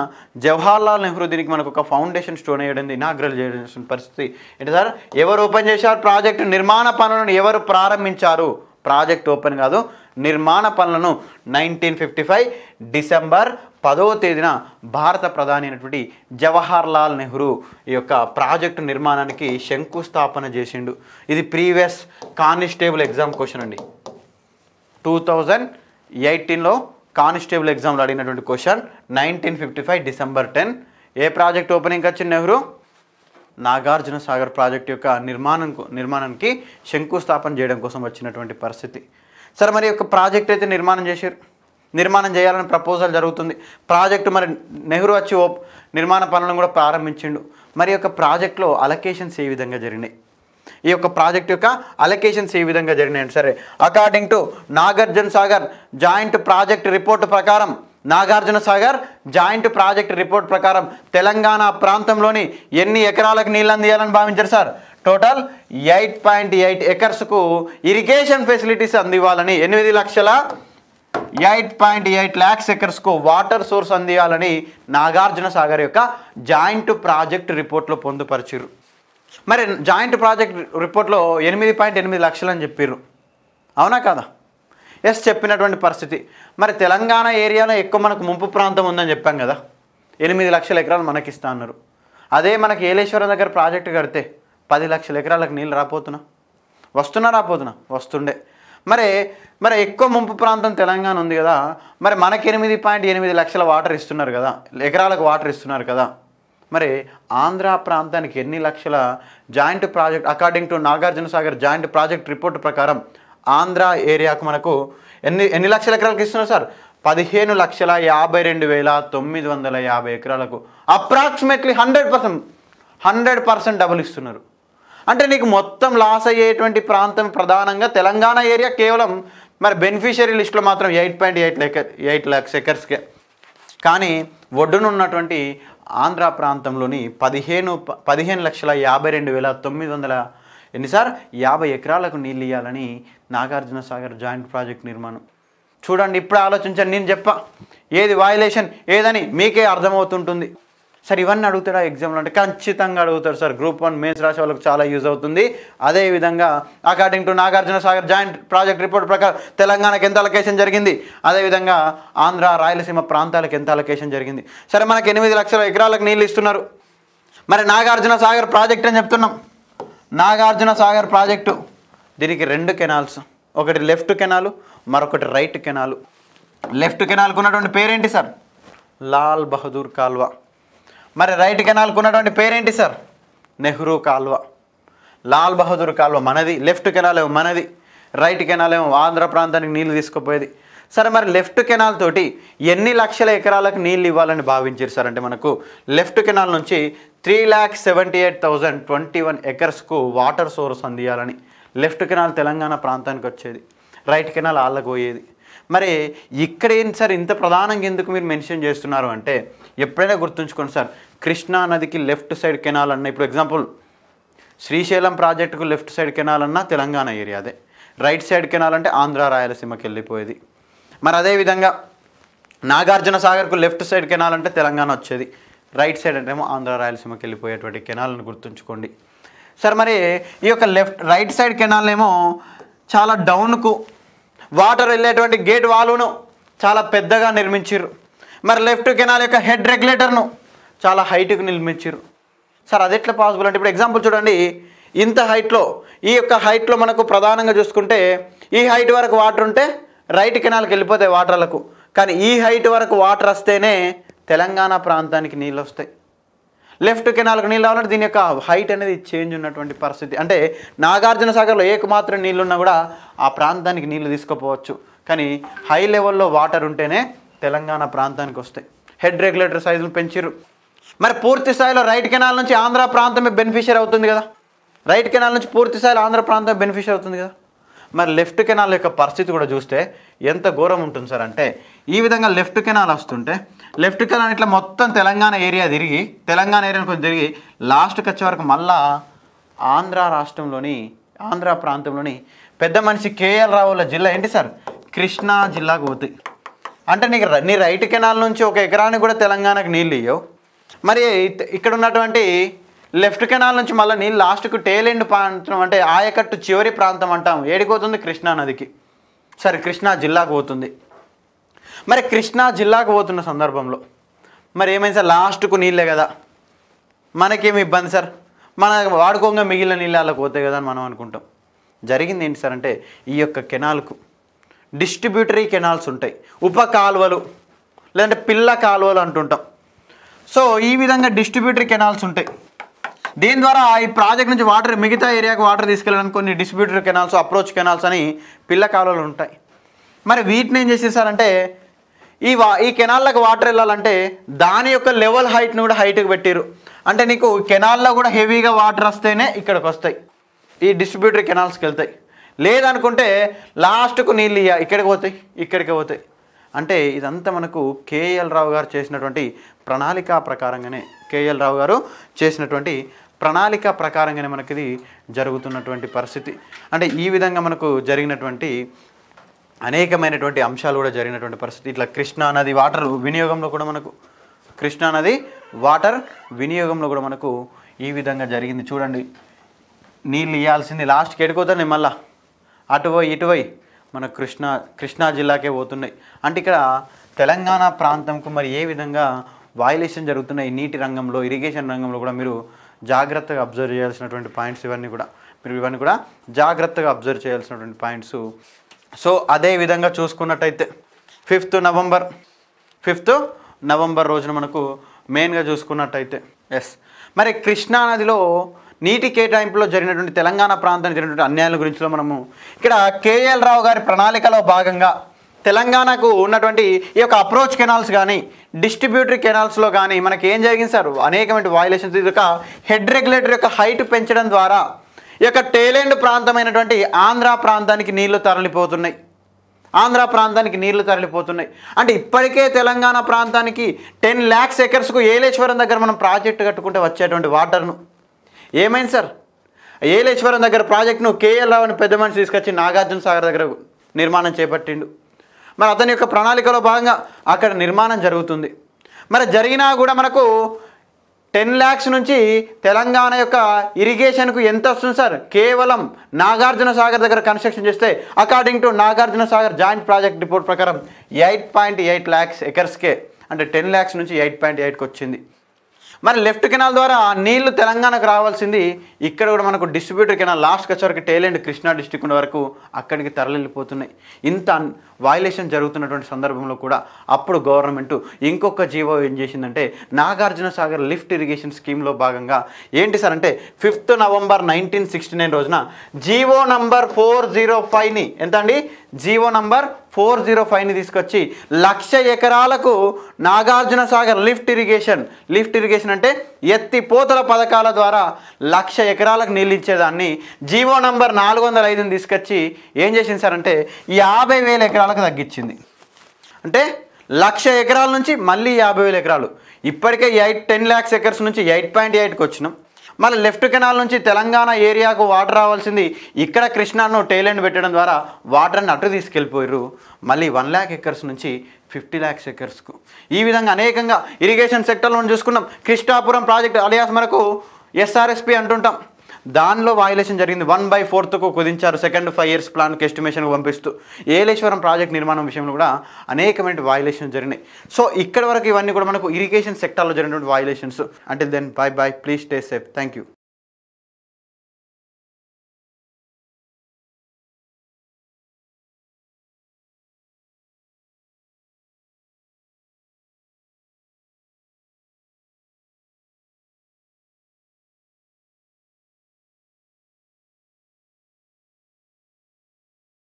జవహర్లాల్ నెహ్రూ దీనికి మనకు ఒక ఫౌండేషన్ స్టోన్ వేయడం ఇనాగ్రల్ చేయడం పరిస్థితి ఏంటి సార్ ఎవరు ఓపెన్ చేశారు ప్రాజెక్టు నిర్మాణ పనులను ఎవరు ప్రారంభించారు ప్రాజెక్ట్ ఓపెన్ కాదు నిర్మాణ పనులను నైన్టీన్ ఫిఫ్టీ ఫైవ్ డిసెంబర్ పదవ తేదీన భారత ప్రధాని అయినటువంటి జవహర్ లాల్ నెహ్రూ ఈ యొక్క ప్రాజెక్టు నిర్మాణానికి శంకుస్థాపన చేసిండు ఇది ప్రీవియస్ కానిస్టేబుల్ ఎగ్జామ్ క్వశ్చన్ అండి టూ థౌజండ్ ఎయిటీన్లో కానిస్టేబుల్ ఎగ్జామ్లో అడిగినటువంటి question nineteen fifty five December ten ఏ ప్రాజెక్ట్ ఓపెనింగ్ వచ్చింది నెహ్రూ నాగార్జున సాగర్ ప్రాజెక్ట్ యొక్క నిర్మాణం నిర్మాణానికి శంకుస్థాపన చేయడం కోసం వచ్చినటువంటి పరిస్థితి సరే మరి ఒక ప్రాజెక్ట్ అయితే నిర్మాణం చేశారు నిర్మాణం చేయాలని ప్రపోజల్ జరుగుతుంది ప్రాజెక్టు మరి నెహ్రూ వచ్చి ఓ నిర్మాణ పనులను కూడా ప్రారంభించిండు మరి యొక్క ప్రాజెక్ట్లో అలొకేషన్స్ ఏ విధంగా జరిగినాయి ఈ యొక్క ప్రాజెక్ట్ యొక్క అలొకేషన్స్ ఏ విధంగా జరిగినాయండి సరే according to Nagarjuna Sagar joint project report ప్రకారం Nagarjuna Sagar joint project report ప్రకారం తెలంగాణ ప్రాంతంలోని ఎన్ని ఎకరాలకు నీళ్ళు అందియాలని భావించారు sir total eight point eight ఎకర్స్కు ఇరిగేషన్ ఫెసిలిటీస్ అందివ్వాలని ఎనిమిది లక్షల ఎయిట్ పాయింట్ ఎయిట్ ల్యాక్స్ ఎకర్స్కు వాటర్ సోర్స్ అందివ్వాలని నాగార్జున సాగర్ యొక్క జాయింట్ ప్రాజెక్ట్ రిపోర్ట్లో పొందుపరిచిర్రు మరి జాయింట్ ప్రాజెక్ట్ రిపోర్ట్లో ఎనిమిది పాయింట్ ఎనిమిది లక్షలు అని చెప్పారు అవునా కదా ఎస్ చెప్పినటువంటి పరిస్థితి మరి తెలంగాణ ఏరియాలో ఎక్కువ మనకు ముంపు ప్రాంతం ఉందని చెప్పాం కదా ఎనిమిది లక్షల ఎకరాలు మనకిస్తా అన్నారు అదే మనకి ఏలేశ్వరం దగ్గర ప్రాజెక్టు కడితే పది లక్షల ఎకరాలకు నీళ్ళు రాపోతున్నా వస్తున్నా రాపోతున్నా వస్తుండే మరి మరి ఎక్కువ ముంపు ప్రాంతం తెలంగాణ ఉంది కదా మరి మనకి ఎనిమిది పాయింట్ ఎనిమిది లక్షల వాటర్ ఇస్తున్నారు కదా ఎకరాలకు వాటర్ ఇస్తున్నారు కదా మరి ఆంధ్ర ప్రాంతానికి ఎన్ని లక్షల joint project according to Nagarjuna Sagar joint project report ప్రకారం ఆంధ్ర ఏరియాకు మనకు ఎన్ని ఎన్ని లక్షల ఎకరాలకు ఇస్తున్నారు సార్ పదిహేను లక్షల యాభై రెండు వేల తొమ్మిది వందల యాభై ఎకరాలకు approximately hundred percent hundred percent double ఇస్తున్నారు అంటే నీకు మొత్తం లాస్ అయ్యేటువంటి ప్రాంతం ప్రధానంగా తెలంగాణ ఏరియా కేవలం మరి బెనిఫిషియరీ లిస్టులో మాత్రం ఎయిట్ పాయింట్ ఎయిట్ లెక్క ఎయిట్ ల్యాక్స్ ఎకర్స్కే కానీ ఒడ్డునున్నటువంటి ఆంధ్ర ప్రాంతంలోని పదిహేను పదిహేను లక్షల యాభై రెండు వేల తొమ్మిది వందల ఎన్ని సార్ యాభై ఎకరాలకు నీళ్ళు ఇవ్వాలని నాగార్జున సాగర్ జాయింట్ ప్రాజెక్ట్ నిర్మాణం చూడండి ఇప్పుడు ఆలోచించండి నేను చెప్ప ఏది వాయులేషన్ ఏదని మీకే అర్థమవుతుంటుంది సార్ ఇవన్నీ అడుగుతాడా ఎగ్జామ్లో అంటే ఖచ్చితంగా అడుగుతారు సార్ గ్రూప్ వన్ మెయిన్స్ రాసే వాళ్ళకి చాలా యూజ్ అవుతుంది అదేవిధంగా according to Nagarjuna Sagar joint project report ప్రకారం తెలంగాణకి ఎంత అలొకేషన్ జరిగింది అదేవిధంగా ఆంధ్ర రాయలసీమ ప్రాంతాలకు ఎంత అలకేషన్ జరిగింది సరే మనకు ఎనిమిది లక్షల ఎకరాలకు నీళ్ళు ఇస్తున్నారు మరి నాగార్జున సాగర్ ప్రాజెక్ట్ అని చెప్తున్నాం నాగార్జున సాగర్ ప్రాజెక్టు దీనికి రెండు కెనాల్స్ ఒకటి లెఫ్ట్ కెనాలు మరొకటి రైట్ కెనాలు లెఫ్ట్ కెనాల్కు ఉన్నటువంటి పేరేంటి సార్ లాల్ బహదూర్ కాల్వా మరి రైట్ కెనాల్కి ఉన్నటువంటి పేరేంటి సార్ నెహ్రూ కాల్వ లాల్ బహదూర్ కాల్వ మనది లెఫ్ట్ కెనాల్ ఏమో మనది రైట్ కెనాల్ ఏమో ఆంధ్ర ప్రాంతానికి నీళ్ళు తీసుకుపోయేది సరే మరి లెఫ్ట్ కెనాల్ తోటి ఎన్ని లక్షల ఎకరాలకు నీళ్ళు ఇవ్వాలని భావించారు సార్ అంటే మనకు లెఫ్ట్ కెనాల్ నుంచి three lakh seventy eight thousand twenty one ఎకర్స్కు వాటర్ సోర్స్ అందియాలని లెఫ్ట్ కెనాల్ తెలంగాణ ప్రాంతానికి వచ్చేది రైట్ కెనాల్ వాళ్ళకు పోయేది మరి ఇక్కడ ఏంటి సార్ ఇంత ప్రధానంగా ఎందుకు మీరు మెన్షన్ చేస్తున్నారు అంటే ఎప్పుడైనా గుర్తుంచుకోండి సార్ కృష్ణా నదికి లెఫ్ట్ సైడ్ కెనాల్ అన్న ఇప్పుడు ఎగ్జాంపుల్ శ్రీశైలం ప్రాజెక్టుకు లెఫ్ట్ సైడ్ కెనాల్ అన్న తెలంగాణ ఏరియాదే రైట్ సైడ్ కెనాల్ అంటే ఆంధ్ర రాయలసీమకి వెళ్ళిపోయేది మరి అదేవిధంగా నాగార్జున సాగర్కు లెఫ్ట్ సైడ్ కెనాల్ అంటే తెలంగాణ వచ్చేది రైట్ సైడ్ అంటేమో ఆంధ్ర రాయలసీమకి వెళ్ళిపోయేటువంటి కెనాల్ని గుర్తుంచుకోండి సార్ మరి ఈ యొక్క లెఫ్ట్ రైట్ సైడ్ కెనాల్ ఏమో చాలా డౌన్కు వాటర్ వెళ్ళేటువంటి గేట్ వాలును చాలా పెద్దగా నిర్మించారు మరి లెఫ్ట్ కెనాల్ యొక్క హెడ్ రెగ్యులేటర్ను చాలా హైట్కి నిర్మించారు సార్ అది ఎట్లా పాసిబుల్ అంటే ఇప్పుడు ఎగ్జాంపుల్ చూడండి ఇంత హైట్లో ఈ యొక్క హైట్లో మనకు ప్రధానంగా చూసుకుంటే ఈ హైట్ వరకు వాటర్ ఉంటే రైట్ కెనాల్కి వెళ్ళిపోతాయి వాటర్లకు కానీ ఈ హైట్ వరకు వాటర్ వస్తేనే తెలంగాణ ప్రాంతానికి నీళ్ళు వస్తాయి లెఫ్ట్ కెనాల్కి నీళ్ళు రావాలంటే దీని యొక్క హైట్ అనేది చేంజ్ ఉన్నటువంటి పరిస్థితి అంటే నాగార్జున సాగర్లో ఏకమాత్రం నీళ్ళు ఉన్నా కూడా ఆ ప్రాంతానికి నీళ్ళు తీసుకోపోవచ్చు కానీ హై లెవెల్లో వాటర్ ఉంటేనే తెలంగాణ ప్రాంతానికి వస్తే హెడ్ రెగ్యులేటర్ సైజులు పెంచిర్రు మరి పూర్తి స్థాయిలో రైట్ కెనాల్ నుంచి ఆంధ్ర ప్రాంతమే బెనిఫిషియర్ అవుతుంది కదా రైట్ కెనాల్ నుంచి పూర్తి స్థాయిలో ఆంధ్ర ప్రాంతం బెనిఫిషియర్ అవుతుంది కదా మరి లెఫ్ట్ కెనాల్ యొక్క పరిస్థితి కూడా చూస్తే ఎంత ఘోరం ఉంటుంది సార్ అంటే ఈ విధంగా లెఫ్ట్ కెనాల్ వస్తుంటే లెఫ్ట్ కెనాల్ ఇట్లా మొత్తం తెలంగాణ ఏరియా తిరిగి తెలంగాణ ఏరియా కొంచెం తిరిగి లాస్ట్కి వచ్చే వరకు మళ్ళా ఆంధ్ర రాష్ట్రంలోని ఆంధ్ర ప్రాంతంలోని పెద్ద మనిషి కేఎల్ రావుల జిల్లా ఏంటి సార్ కృష్ణా జిల్లాకు పోతాయి అంటే నీకు నీ రైట్ కెనాల్ నుంచి ఒక ఎకరానికి కూడా తెలంగాణకు నీళ్ళు ఇవ్వవు మరి ఇక్కడ ఉన్నటువంటి లెఫ్ట్ కెనాల్ నుంచి మళ్ళీ నీళ్ళు లాస్ట్కు టేలెండ్ ప్రాంతం అంటే ఆయకట్టు చివరి ప్రాంతం అంటాం ఏడిపోతుంది కృష్ణా నదికి సరే కృష్ణా జిల్లాకు పోతుంది మరి కృష్ణా జిల్లాకు పోతున్న సందర్భంలో మరి ఏమైంది సార్ లాస్ట్కు నీళ్ళే కదా మనకేమి ఇబ్బంది సార్ మన వాడుకోగా మిగిలిన నీళ్ళు అలా పోతాయి కదా అని మనం అనుకుంటాం జరిగింది ఏంటి సార్ అంటే ఈ యొక్క కెనాల్కు డిస్ట్రిబ్యూటరీ కెనాల్స్ ఉంటాయి ఉప కాలువలు లేదంటే పిల్ల కాలువలు అంటుంటాం సో ఈ విధంగా డిస్ట్రిబ్యూటరీ కెనాల్స్ ఉంటాయి దీని ద్వారా ఈ ప్రాజెక్ట్ నుంచి వాటర్ మిగతా ఏరియాకు వాటర్ తీసుకెళ్ళడానికి కొన్ని డిస్ట్రిబ్యూటరీ కెనాల్స్ అప్రోచ్ కెనాల్స్ అని పిల్ల కాలువలు ఉంటాయి మరి వీటిని ఏం చేసేసారంటే ఈ వా ఈ కెనాల్లోకి వాటర్ వెళ్ళాలంటే దాని యొక్క లెవెల్ హైట్ని కూడా హైట్కి పెట్టారు అంటే నీకు కెనాల్లో కూడా హెవీగా వాటర్ వస్తేనే ఇక్కడికి వస్తాయి ఈ డిస్ట్రిబ్యూటరీ కెనాల్స్కి వెళ్తాయి లేదనుకుంటే లాస్ట్కు నీళ్ళు ఇక్కడికి పోతాయి ఇక్కడికి పోతాయి అంటే ఇదంతా మనకు కేఎల్ రావు గారు చేసినటువంటి ప్రణాళిక ప్రకారంగానే కేఎల్ రావు గారు చేసినటువంటి ప్రణాళిక ప్రకారంగానే మనకి ఇది జరుగుతున్నటువంటి పరిస్థితి అంటే ఈ విధంగా మనకు జరిగినటువంటి అనేకమైనటువంటి అంశాలు కూడా జరిగినటువంటి పరిస్థితి ఇట్లా కృష్ణా నది వాటర్ వినియోగంలో కూడా మనకు కృష్ణా నది వాటర్ వినియోగంలో కూడా మనకు ఈ విధంగా జరిగింది చూడండి నీళ్ళు ఇవ్వాల్సింది లాస్ట్కి ఎడుకోతాను మళ్ళీ అటువై ఇటువై మన కృష్ణా కృష్ణా జిల్లాకే పోతున్నాయి అంటే ఇక్కడ తెలంగాణ ప్రాంతంకు మరి ఏ విధంగా వాయులేషన్ జరుగుతున్నాయి నీటి రంగంలో ఇరిగేషన్ రంగంలో కూడా మీరు జాగ్రత్తగా అబ్జర్వ్ చేయాల్సినటువంటి పాయింట్స్ ఇవన్నీ కూడా మీరు ఇవన్నీ కూడా జాగ్రత్తగా అబ్జర్వ్ చేయాల్సినటువంటి పాయింట్స్ సో అదే విధంగా చూసుకున్నట్టయితే ఫిఫ్త్ నవంబర్ ఫిఫ్త్ నవంబర్ రోజున మనకు మెయిన్గా చూసుకున్నట్టయితే ఎస్ మరి కృష్ణానదిలో నీటి కేటాయింపులో జరిగినటువంటి తెలంగాణ ప్రాంతానికి జరిగినటువంటి అన్యాయాల గురించిలో మనము ఇక్కడ కేఎల్ రావు గారి ప్రణాళికలో భాగంగా తెలంగాణకు ఉన్నటువంటి ఈ యొక్క అప్రోచ్ కెనాల్స్ కానీ డిస్ట్రిబ్యూటరీ కెనాల్స్లో కానీ మనకి ఏం జరిగింది సార్ అనేకమైన వాయులేషన్స్ ఇది ఒక హెడ్ రెగ్యులేటర్ యొక్క హైట్ పెంచడం ద్వారా ఈ యొక్క టేలెండ్ ప్రాంతమైనటువంటి ఆంధ్ర ప్రాంతానికి నీళ్లు తరలిపోతున్నాయి ఆంధ్ర ప్రాంతానికి నీళ్లు తరలిపోతున్నాయి అంటే ఇప్పటికే తెలంగాణ ప్రాంతానికి టెన్ ల్యాక్స్ ఎకర్స్కు ఏలేశ్వరం దగ్గర మనం ప్రాజెక్టు కట్టుకుంటే వచ్చేటువంటి వాటర్ను ఏమైంది సార్ ఏలేశ్వరం దగ్గర ప్రాజెక్టును కేఎల్ రావు అని పెద్ద మనిషి తీసుకొచ్చి నాగార్జున సాగర్ దగ్గర నిర్మాణం చేపట్టిండు మరి అతని యొక్క ప్రణాళికలో భాగంగా అక్కడ నిర్మాణం జరుగుతుంది మరి జరిగినా కూడా మనకు టెన్ ల్యాక్స్ నుంచి తెలంగాణ యొక్క ఇరిగేషన్కు ఎంత వస్తుంది సార్ కేవలం నాగార్జున సాగర్ దగ్గర కన్స్ట్రక్షన్ చేస్తే according to Nagarjuna Sagar joint project report ప్రకారం ఎయిట్ పాయింట్ ఎయిట్ ల్యాక్స్ ఎకర్స్కే అంటే టెన్ ల్యాక్స్ నుంచి ఎయిట్ పాయింట్ ఎయిట్కి వచ్చింది మరి లెఫ్ట్ కెనాల్ ద్వారా నీళ్లు తెలంగాణకు రావాల్సింది ఇక్కడ కూడా మనకు డిస్ట్రిబ్యూటర్ కెనాల్ లాస్ట్కి వచ్చేవరకు టేల్ కృష్ణా డిస్టిక్ వరకు అక్కడికి తరలిపోతున్నాయి ఇంత వయలేషన్ జరుగుతున్నటువంటి సందర్భంలో కూడా అప్పుడు గవర్నమెంట్ ఇంకొక జీవో ఏం చేసిందంటే నాగార్జున సాగర్ లిఫ్ట్ ఇరిగేషన్ స్కీమ్లో భాగంగా ఏంటి సార్ అంటే fifth November nineteen sixty nine రోజున జీవో నంబర్ ఫోర్ జీరో ఫైవ్ని ఎంత అండి జీవో నంబర్ ఫోర్ జీరో ఫైవ్ని తీసుకొచ్చి లక్ష ఎకరాలకు Nagarjuna Sagar lift irrigation lift irrigation అంటే ఎత్తి పోతల పథకాల ద్వారా లక్ష ఎకరాలకు నీళ్ళు ఇచ్చేదాన్ని జీవో నంబర్ నాలుగు వందల ఐదుని తీసుకొచ్చి ఏం చేసింది సార్ అంటే యాభై వేల ఎకరాలకు తగ్గించింది అంటే లక్ష ఎకరాల నుంచి మళ్ళీ యాభై వేల ఎకరాలు ఇప్పటికే ఎయిట్ టెన్ ల్యాక్స్ ఎకర్స్ నుంచి ఎయిట్ పాయింట్ ఎయిట్కి వచ్చినాం మళ్ళీ లెఫ్ట్ కెనాల్ నుంచి తెలంగాణ ఏరియాకు వాటర్ రావాల్సింది ఇక్కడ కృష్ణాను టైలెండ్ పెట్టడం ద్వారా వాటర్ని అటు తీసుకెళ్ళిపోయారు మళ్ళీ వన్ ల్యాక్ ఎకర్స్ నుంచి ఫిఫ్టీ ల్యాక్స్ ఎకర్స్కు ఈ విధంగా అనేకంగా ఇరిగేషన్ సెక్టర్లో చూసుకున్నాం కృష్ణాపురం ప్రాజెక్ట్ అలియాస్ మనకు ఎస్ఆర్ఎస్పి అంటుంటాం దానిలో వాయులేషన్ జరిగింది వన్ బై ఫోర్త్కు కుదించారు సెకండ్ ఫైవ్ ఇయర్స్ ప్లాన్కి ఎస్టిమేషన్కు పంపిస్తూ ఏలేశ్వరం ప్రాజెక్ట్ నిర్మాణం విషయంలో కూడా అనేకమైన వాయులేషన్ జరిగినాయి సో ఇక్కడ వరకు ఇవన్నీ కూడా మనకు ఇరిగేషన్ సెక్టార్లో జరిగినటువంటి వాయులేషన్స్ అంటే then bye bye please stay safe thank you